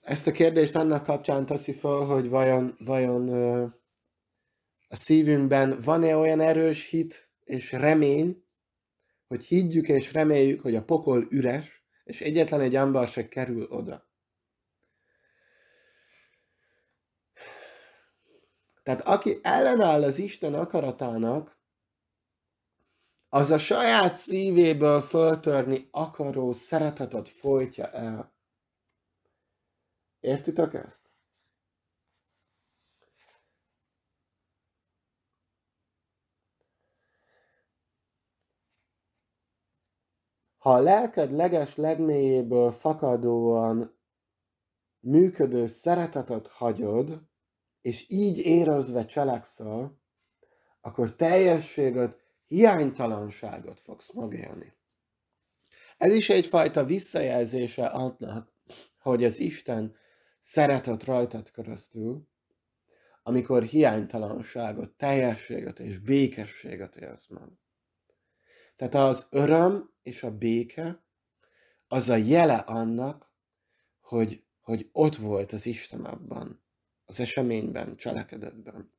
Ezt a kérdést annak kapcsán teszi föl, hogy vajon, vajon a szívünkben van-e olyan erős hit és remény, hogy higgyük és reméljük, hogy a pokol üres, és egyetlen egy ember se kerül oda. Tehát aki ellenáll az Isten akaratának, az a saját szívéből föltörni akaró szeretetet folytja el. Értitek ezt? Ha a lelked leges legmélyéből fakadóan működő szeretetet hagyod, és így érezve cselekszel, akkor teljességet, hiánytalanságot fogsz magélni. Ez is egyfajta visszajelzése annak, hogy az Isten szeretett rajtad keresztül, amikor hiánytalanságot, teljességet és békességet élsz meg. Tehát az öröm és a béke az a jele annak, hogy, hogy ott volt az Isten abban, az eseményben, cselekedetben.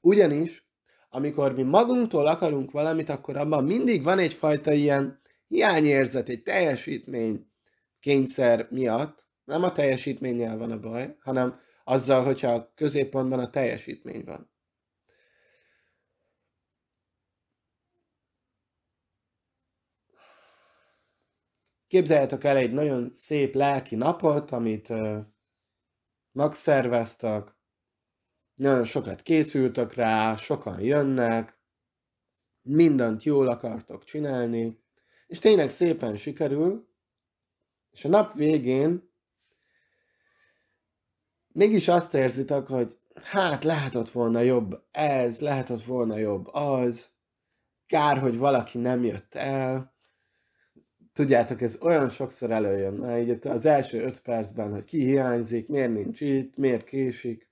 Ugyanis, amikor mi magunktól akarunk valamit, akkor abban mindig van egyfajta ilyen hiányérzet, egy teljesítmény kényszer miatt. Nem a teljesítménnyel van a baj, hanem azzal, hogyha a középpontban a teljesítmény van. Képzeljetek el egy nagyon szép lelki napot, amit megszerveztek, nagyon sokat készültök rá, sokan jönnek, mindent jól akartok csinálni, és tényleg szépen sikerül, és a nap végén mégis azt érzitek, hogy hát lehetett volna jobb ez, lehetett volna jobb az, kár, hogy valaki nem jött el, tudjátok, ez olyan sokszor előjön, így az első öt percben, hogy ki hiányzik, miért nincs itt, miért késik.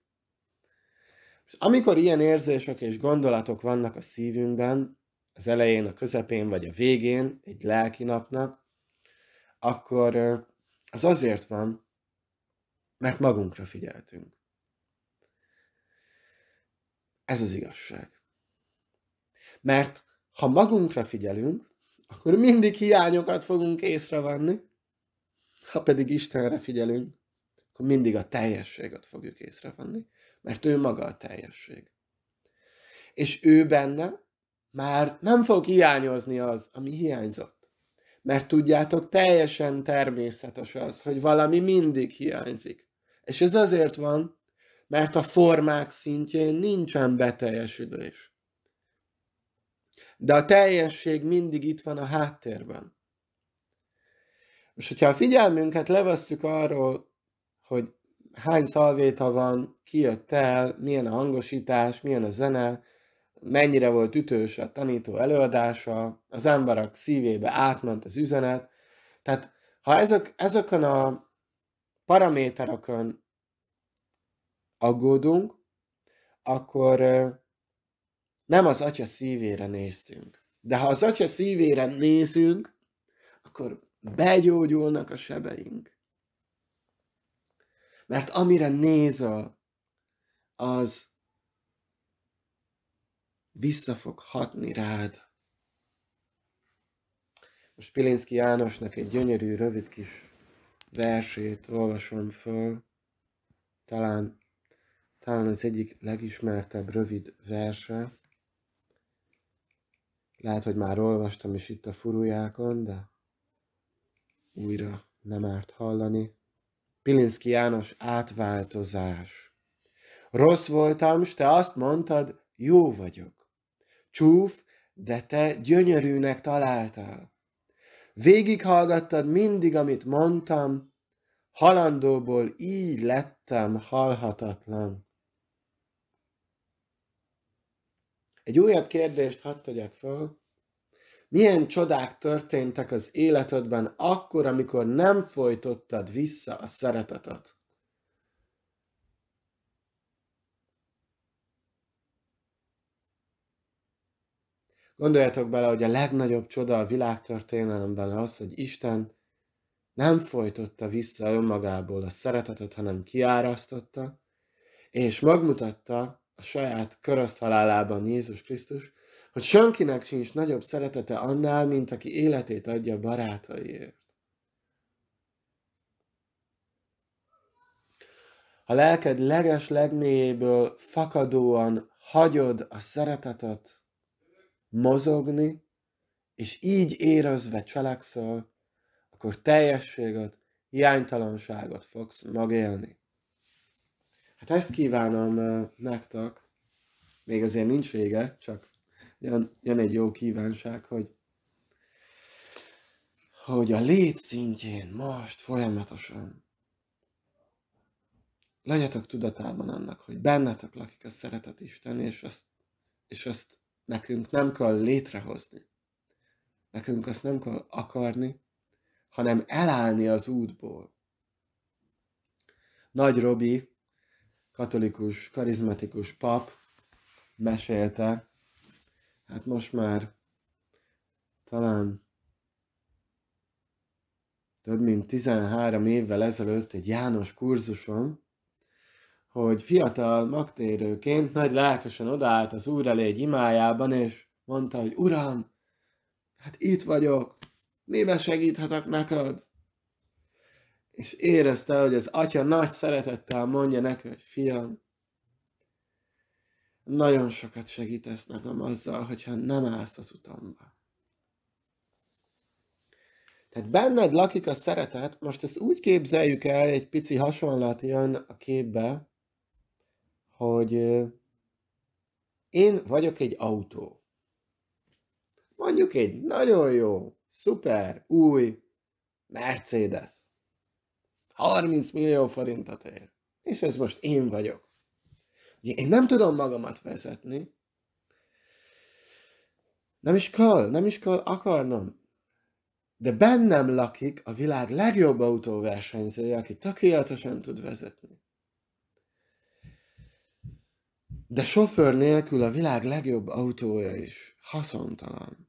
És amikor ilyen érzések és gondolatok vannak a szívünkben, az elején, a közepén vagy a végén, egy lelki napnak, akkor az azért van, mert magunkra figyeltünk. Ez az igazság. Mert ha magunkra figyelünk, akkor mindig hiányokat fogunk észrevenni. Ha pedig Istenre figyelünk, akkor mindig a teljességet fogjuk észrevenni, mert ő maga a teljesség. És ő benne már nem fog hiányozni az, ami hiányzott. Mert tudjátok, teljesen természetes az, hogy valami mindig hiányzik. És ez azért van, mert a formák szintjén nincsen beteljesülés. De a teljesség mindig itt van a háttérben. És hogyha a figyelmünket levesszük arról, hogy hány szalvéta van, ki jött el, milyen a hangosítás, milyen a zene, mennyire volt ütős a tanító előadása, az emberek szívébe átment az üzenet. Tehát ha ezek, ezeken a paramétereken aggódunk, akkor nem az atya szívére néztünk. De ha az atya szívére nézünk, akkor begyógyulnak a sebeink. Mert amire nézel, az vissza fog hatni rád. Most Pilinszki Jánosnak egy gyönyörű, rövid kis versét olvasom föl. Talán, talán az egyik legismertebb rövid verse. Lehet, hogy már olvastam is itt a furujákon, de újra nem árt hallani. Pilinszki János átváltozás. Rossz voltam, s te azt mondtad, jó vagyok. Csúf, de te gyönyörűnek találtál. Végighallgattad mindig, amit mondtam, halandóból így lettem halhatatlan. Egy újabb kérdést hadd tegyek fel. Milyen csodák történtek az életedben akkor, amikor nem folytottad vissza a szeretetet? Gondoljatok bele, hogy a legnagyobb csoda a világtörténelemben az, hogy Isten nem folytotta vissza önmagából a szeretetet, hanem kiárasztotta, és megmutatta, a saját köröszthalálában Jézus Krisztus, hogy senkinek sincs nagyobb szeretete annál, mint aki életét adja barátaiért. Ha lelked leges legmélyéből fakadóan hagyod a szeretetet mozogni, és így érezve cselekszel, akkor teljességet, hiánytalanságot fogsz magélni. Hát ezt kívánom nektek, még azért nincs vége, csak jön, jön egy jó kívánság, hogy hogy a lét szintjén most folyamatosan legyetek tudatában annak, hogy bennetek lakik a szeretet Isten, és azt, és azt nekünk nem kell létrehozni. Nekünk azt nem kell akarni, hanem elállni az útból. Nagy Robi katolikus, karizmatikus pap mesélte, hát most már talán több mint 13 évvel ezelőtt egy János kurzuson, hogy fiatal magtérőként nagy lelkesen odaállt az úr elé egy imájában, és mondta, hogy Uram, hát itt vagyok, mibe segíthetek neked? és érezte, hogy az atya nagy szeretettel mondja neki, hogy fiam, nagyon sokat segítesz nekem azzal, hogyha nem állsz az utamba. Tehát benned lakik a szeretet, most ezt úgy képzeljük el, egy pici hasonlat jön a képbe, hogy én vagyok egy autó. Mondjuk egy nagyon jó, szuper, új Mercedes 30 millió forintot ér. És ez most én vagyok. Én nem tudom magamat vezetni. Nem is kell, nem is kell akarnom. De bennem lakik a világ legjobb autóversenyzője, aki tökéletesen tud vezetni. De sofőr nélkül a világ legjobb autója is haszontalan.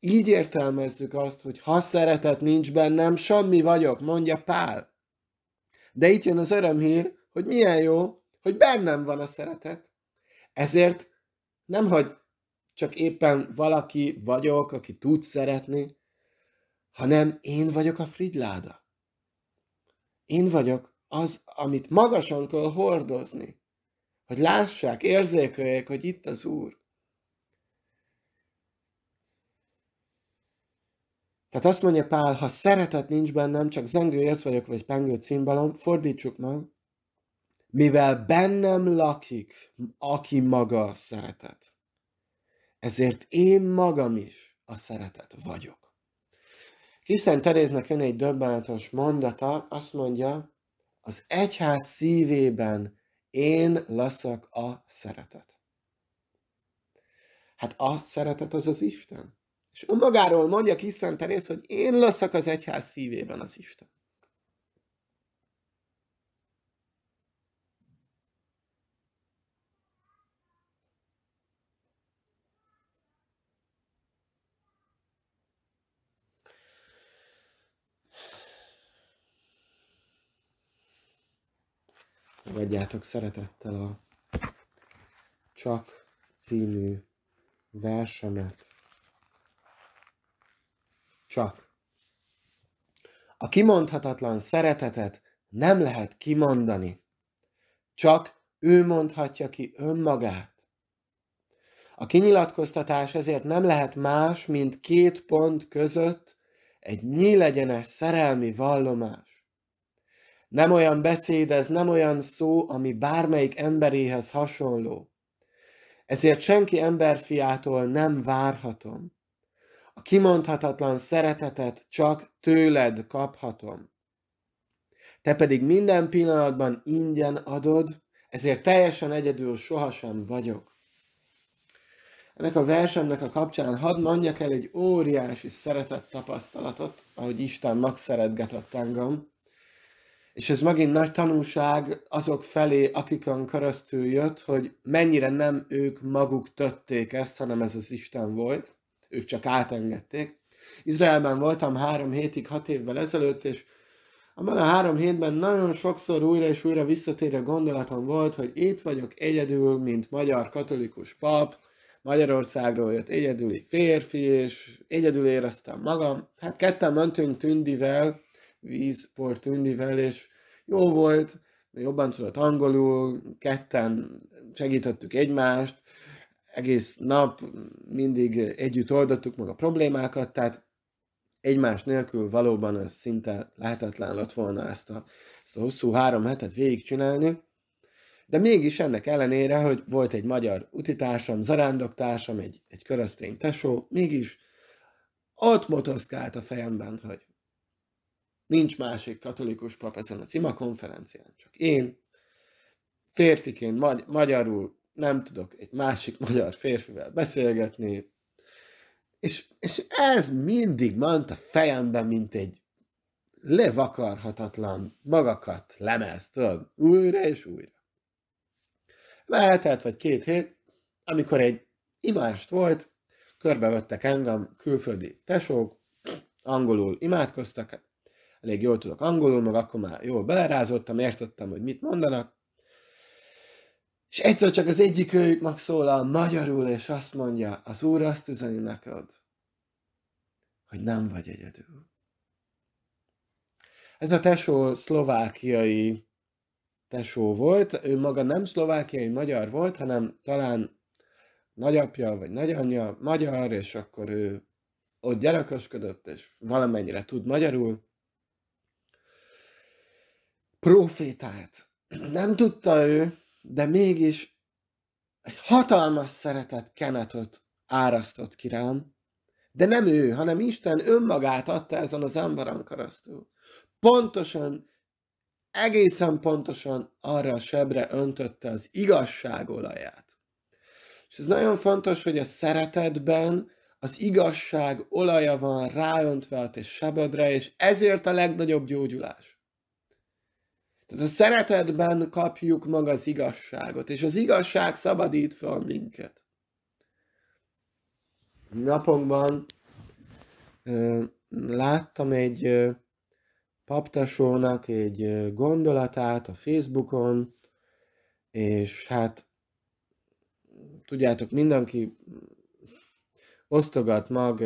Így értelmezzük azt, hogy ha szeretet nincs bennem, semmi vagyok, mondja Pál. De itt jön az örömhír, hogy milyen jó, hogy bennem van a szeretet. Ezért nem, hogy csak éppen valaki vagyok, aki tud szeretni, hanem én vagyok a frigyláda. Én vagyok az, amit magasan kell hordozni, hogy lássák, érzékeljék, hogy itt az Úr. Tehát azt mondja Pál, ha szeretet nincs bennem, csak zengőjött vagyok, vagy pengő címbalom, fordítsuk meg, mivel bennem lakik, aki maga a szeretet. Ezért én magam is a szeretet vagyok. Kiszen Teréznek jön egy döbbenetes mondata, azt mondja, az egyház szívében én leszek a szeretet. Hát a szeretet az az Isten. És önmagáról mondja kis Szent Terész, hogy én leszek az egyház szívében az Isten. Fogadjátok szeretettel a Csak című versemet csak. A kimondhatatlan szeretetet nem lehet kimondani. Csak ő mondhatja ki önmagát. A kinyilatkoztatás ezért nem lehet más, mint két pont között egy nyílegyenes szerelmi vallomás. Nem olyan beszéd ez, nem olyan szó, ami bármelyik emberéhez hasonló. Ezért senki emberfiától nem várhatom, a kimondhatatlan szeretetet csak tőled kaphatom. Te pedig minden pillanatban ingyen adod, ezért teljesen egyedül sohasem vagyok. Ennek a versemnek a kapcsán hadd mondjak el egy óriási szeretett tapasztalatot, ahogy Isten megszeretgetett engem. És ez megint nagy tanulság azok felé, akikön keresztül jött, hogy mennyire nem ők maguk tötték ezt, hanem ez az Isten volt ők csak átengedték. Izraelben voltam három hétig, hat évvel ezelőtt, és abban a három hétben nagyon sokszor újra és újra visszatérő gondolatom volt, hogy itt vagyok egyedül, mint magyar katolikus pap, Magyarországról jött egyedüli férfi, és egyedül éreztem magam. Hát ketten mentünk Tündivel, vízport Tündivel, és jó volt, jobban tudott angolul, ketten segítettük egymást, egész nap mindig együtt oldottuk meg a problémákat, tehát egymás nélkül valóban ez szinte lehetetlen lett volna ezt a, ezt a hosszú három hetet végigcsinálni. De mégis ennek ellenére, hogy volt egy magyar utitársam, zarándoktársam, egy, egy keresztény tesó, mégis ott motoszkált a fejemben, hogy nincs másik katolikus pap ezen a cima konferencián, csak én, férfiként, magyarul, nem tudok egy másik magyar férfivel beszélgetni, és, és ez mindig ment a fejemben, mint egy levakarhatatlan magakat lemez, tudod, újra és újra. Lehetett, vagy két hét, amikor egy imást volt, körbevettek engem külföldi tesók, angolul imádkoztak, elég jól tudok angolul, meg akkor már jól belerázottam, értettem, hogy mit mondanak, és egyszer csak az egyik őjüknek szólal magyarul, és azt mondja, az Úr azt üzeni neked, hogy nem vagy egyedül. Ez a tesó szlovákiai tesó volt, ő maga nem szlovákiai magyar volt, hanem talán nagyapja vagy nagyanyja magyar, és akkor ő ott gyerekösködött, és valamennyire tud magyarul. Profétát. Nem tudta ő, de mégis egy hatalmas szeretet kenetot árasztott ki rám, de nem ő, hanem Isten önmagát adta ezen az emberen keresztül. Pontosan, egészen pontosan arra a sebre öntötte az igazság olaját. És ez nagyon fontos, hogy a szeretetben az igazság olaja van ráöntve a te sebedre, és ezért a legnagyobb gyógyulás. Tehát a szeretetben kapjuk meg az igazságot, és az igazság szabadít fel minket. Napokban láttam egy paptasónak egy gondolatát a Facebookon, és hát tudjátok, mindenki osztogat mag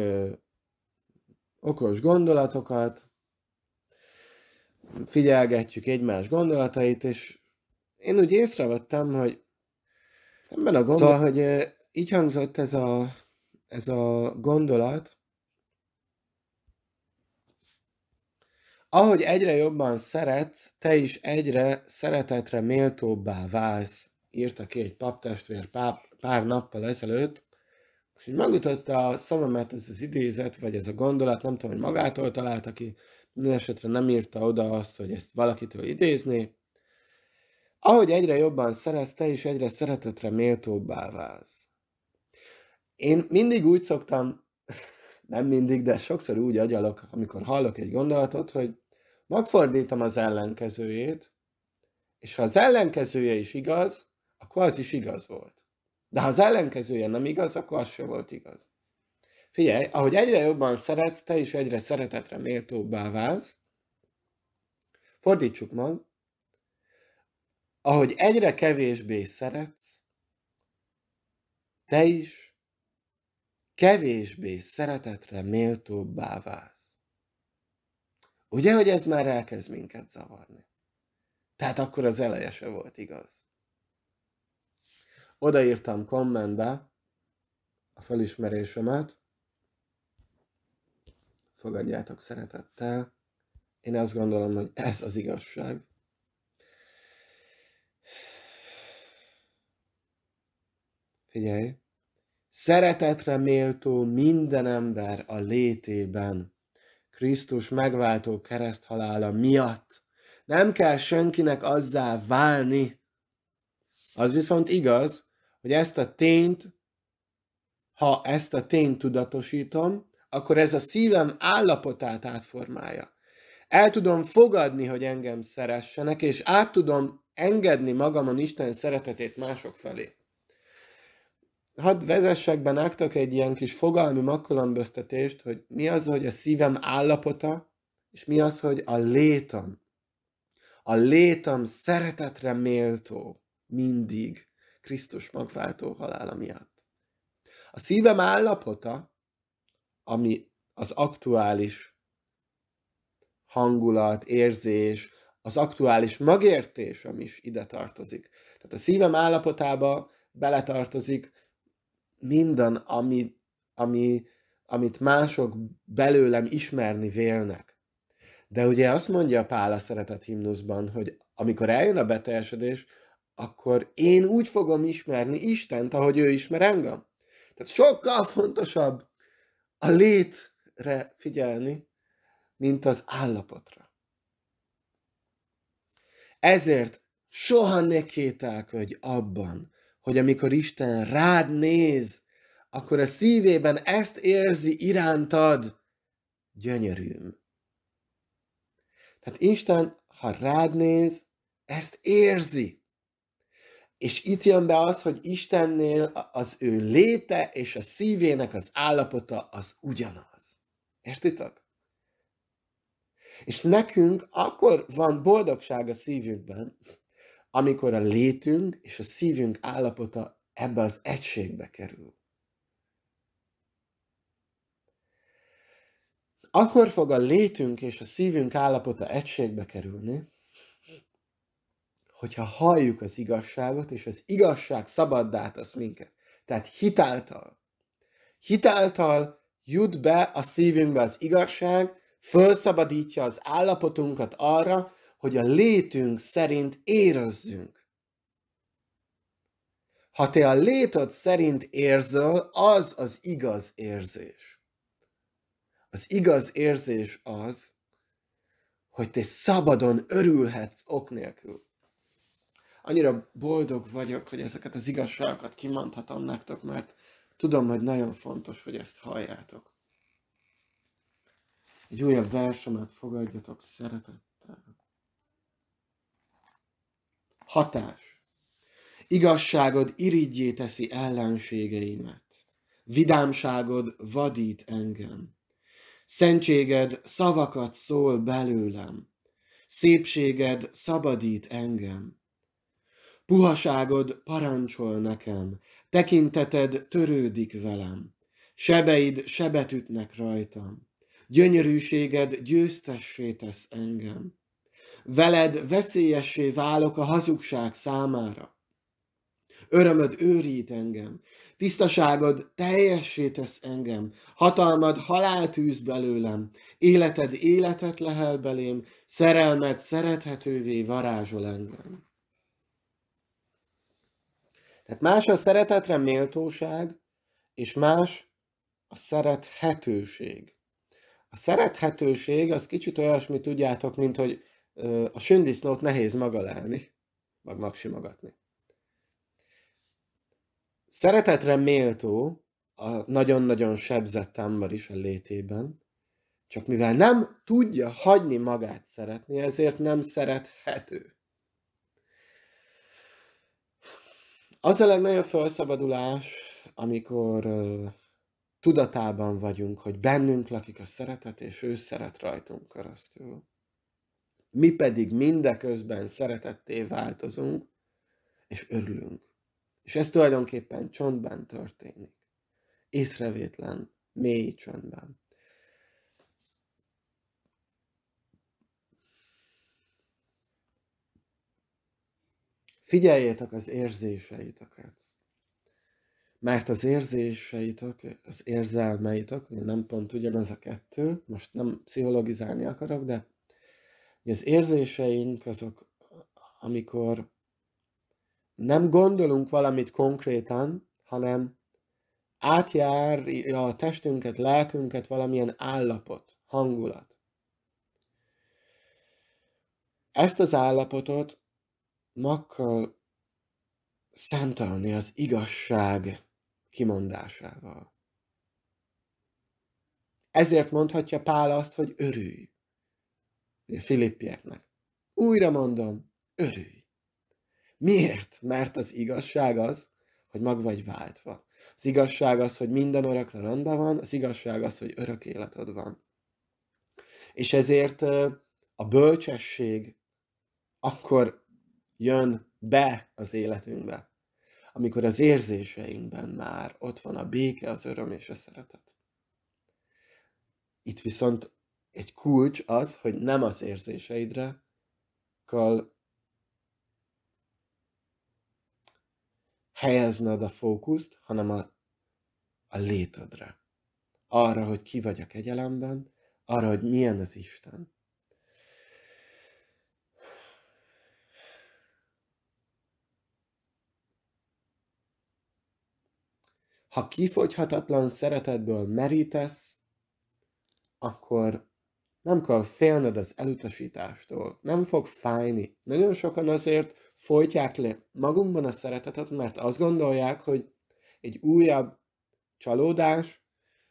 okos gondolatokat, figyelgetjük egymás gondolatait, és én úgy észrevettem, hogy ebben a gondolat, szóval, hogy szóval, eh, így hangzott ez a, ez a gondolat, ahogy egyre jobban szeretsz, te is egyre szeretetre méltóbbá válsz, írta ki egy paptestvér pár, pár nappal ezelőtt, és így megütötte a szememet ez az idézet, vagy ez a gondolat, nem tudom, hogy magától találta ki, esetre nem írta oda azt, hogy ezt valakitől idézni. Ahogy egyre jobban szerez, te is egyre szeretetre méltóbbá válsz. Én mindig úgy szoktam, nem mindig, de sokszor úgy agyalok, amikor hallok egy gondolatot, hogy megfordítom az ellenkezőjét, és ha az ellenkezője is igaz, akkor az is igaz volt. De ha az ellenkezője nem igaz, akkor az se volt igaz. Figyelj, ahogy egyre jobban szeretsz, te is egyre szeretetre méltóbbá válsz. Fordítsuk meg. Ahogy egyre kevésbé szeretsz, te is kevésbé szeretetre méltóbbá válsz. Ugye, hogy ez már elkezd minket zavarni? Tehát akkor az eleje se volt igaz. Odaírtam kommentbe a felismerésemet, Fogadjátok szeretettel. Én azt gondolom, hogy ez az igazság. Figyelj! Szeretetre méltó minden ember a létében. Krisztus megváltó kereszthalála miatt. Nem kell senkinek azzá válni. Az viszont igaz, hogy ezt a tényt, ha ezt a tényt tudatosítom, akkor ez a szívem állapotát átformálja. El tudom fogadni, hogy engem szeressenek, és át tudom engedni magamon Isten szeretetét mások felé. Hadd vezessek be nektek egy ilyen kis fogalmi megkülönböztetést, hogy mi az, hogy a szívem állapota, és mi az, hogy a létem. A létem szeretetre méltó mindig Krisztus magváltó halála miatt. A szívem állapota ami az aktuális hangulat, érzés, az aktuális magértés, ami is ide tartozik. Tehát a szívem állapotába beletartozik minden, ami, ami, amit mások belőlem ismerni vélnek. De ugye azt mondja a pála a szeretet himnuszban, hogy amikor eljön a beteljesedés, akkor én úgy fogom ismerni Istent, ahogy ő ismer engem. Tehát sokkal fontosabb a létre figyelni, mint az állapotra. Ezért soha ne kételkedj abban, hogy amikor Isten rád néz, akkor a szívében ezt érzi irántad, gyönyörűm. Tehát Isten, ha rád néz, ezt érzi. És itt jön be az, hogy Istennél az ő léte és a szívének az állapota az ugyanaz. Értitek? És nekünk akkor van boldogság a szívünkben, amikor a létünk és a szívünk állapota ebbe az egységbe kerül. Akkor fog a létünk és a szívünk állapota egységbe kerülni, hogyha halljuk az igazságot, és az igazság szabaddá tesz minket. Tehát hitáltal. Hitáltal jut be a szívünkbe az igazság, fölszabadítja az állapotunkat arra, hogy a létünk szerint érezzünk. Ha te a léted szerint érzel, az az igaz érzés. Az igaz érzés az, hogy te szabadon örülhetsz ok nélkül annyira boldog vagyok, hogy ezeket az igazságokat kimondhatom nektek, mert tudom, hogy nagyon fontos, hogy ezt halljátok. Egy újabb versemet fogadjatok szeretettel. Hatás. Igazságod irigyé teszi ellenségeimet. Vidámságod vadít engem. Szentséged szavakat szól belőlem. Szépséged szabadít engem Puhaságod parancsol nekem, tekinteted törődik velem, sebeid sebet ütnek rajtam, gyönyörűséged győztessé tesz engem. Veled veszélyessé válok a hazugság számára. Örömöd őrít engem, tisztaságod teljessé tesz engem, hatalmad halált űz belőlem, életed életet lehel belém, szerelmed szerethetővé varázsol engem. Tehát más a szeretetre méltóság, és más a szerethetőség. A szerethetőség az kicsit olyasmi, tudjátok, mint hogy a sündisznót nehéz magalálni, vagy magsimogatni. Szeretetre méltó a nagyon-nagyon sebzett ember is a létében, csak mivel nem tudja hagyni magát szeretni, ezért nem szerethető. Az a legnagyobb felszabadulás, amikor tudatában vagyunk, hogy bennünk lakik a szeretet, és ő szeret rajtunk keresztül. Mi pedig mindeközben szeretetté változunk, és örülünk. És ez tulajdonképpen csontban történik. Észrevétlen, mély csöndben. Figyeljétek az érzéseiteket. Mert az érzéseitek, az érzelmeitek, nem pont ugyanaz a kettő, most nem pszichologizálni akarok, de az érzéseink azok, amikor nem gondolunk valamit konkrétan, hanem átjárja a testünket, lelkünket valamilyen állapot, hangulat. Ezt az állapotot makkal szántalni az igazság kimondásával. Ezért mondhatja Pál azt, hogy örülj. A Filippieknek. Újra mondom, örülj. Miért? Mert az igazság az, hogy mag vagy váltva. Az igazság az, hogy minden örökre rendben van, az igazság az, hogy örök életed van. És ezért a bölcsesség akkor jön be az életünkbe, amikor az érzéseinkben már ott van a béke, az öröm és a szeretet. Itt viszont egy kulcs az, hogy nem az érzéseidre kell helyezned a fókuszt, hanem a, a létedre. Arra, hogy ki vagy a kegyelemben, arra, hogy milyen az Isten. Ha kifogyhatatlan szeretetből merítesz, akkor nem kell félned az elutasítástól, nem fog fájni. Nagyon sokan azért folytják le magunkban a szeretetet, mert azt gondolják, hogy egy újabb csalódás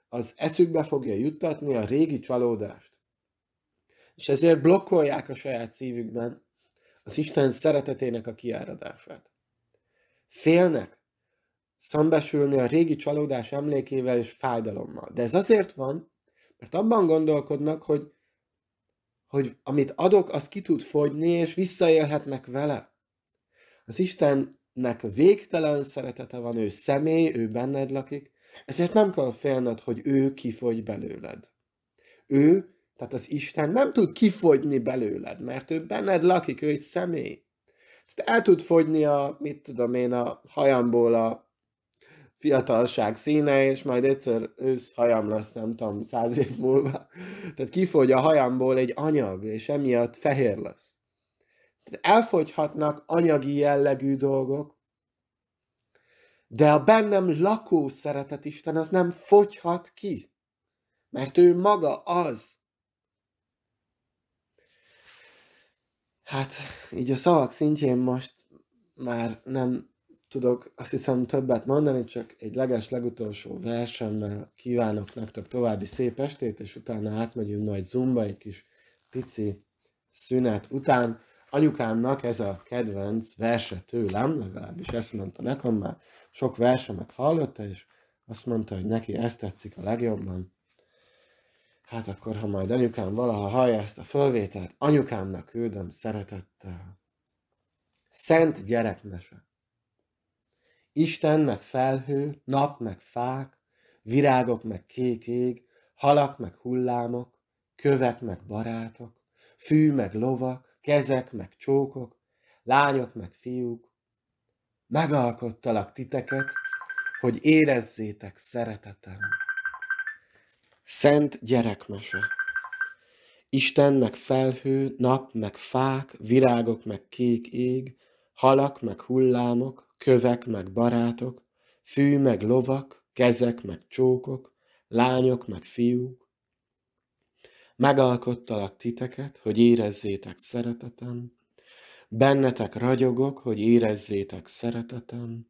az eszükbe fogja juttatni a régi csalódást. És ezért blokkolják a saját szívükben az Isten szeretetének a kiáradását. Félnek, szembesülni a régi csalódás emlékével és fájdalommal. De ez azért van, mert abban gondolkodnak, hogy, hogy amit adok, az ki tud fogyni, és visszaélhetnek vele. Az Istennek végtelen szeretete van, ő személy, ő benned lakik, ezért nem kell félned, hogy ő kifogy belőled. Ő, tehát az Isten nem tud kifogyni belőled, mert ő benned lakik, ő egy személy. el tud fogyni a, mit tudom én, a hajamból a fiatalság színe, és majd egyszer ősz hajam lesz, nem tudom, száz év múlva. Tehát kifogy a hajamból egy anyag, és emiatt fehér lesz. Tehát elfogyhatnak anyagi jellegű dolgok, de a bennem lakó szeretet Isten az nem fogyhat ki, mert ő maga az. Hát így a szavak szintjén most már nem tudok azt hiszem többet mondani, csak egy leges legutolsó versemmel kívánok nektek további szép estét, és utána átmegyünk majd zumba egy kis pici szünet után. Anyukámnak ez a kedvenc verse tőlem, legalábbis ezt mondta nekem már, sok versemet hallotta, és azt mondta, hogy neki ez tetszik a legjobban. Hát akkor, ha majd anyukám valaha hallja ezt a fölvételt, anyukámnak küldöm szeretettel. Szent gyerekmese. Isten meg felhő, nap meg fák, virágok meg kék ég, halak meg hullámok, kövek meg barátok, fű meg lovak, kezek meg csókok, lányok meg fiúk. Megalkottalak titeket, hogy érezzétek szeretetem. Szent gyerekmese. Isten meg felhő, nap meg fák, virágok meg kék ég, halak meg hullámok, kövek meg barátok, fű meg lovak, kezek meg csókok, lányok meg fiúk. Megalkottalak titeket, hogy érezzétek szeretetem, bennetek ragyogok, hogy érezzétek szeretetem,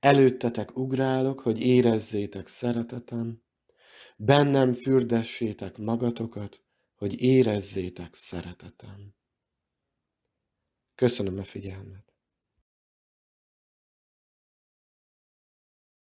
előttetek ugrálok, hogy érezzétek szeretetem, bennem fürdessétek magatokat, hogy érezzétek szeretetem. Köszönöm a figyelmet!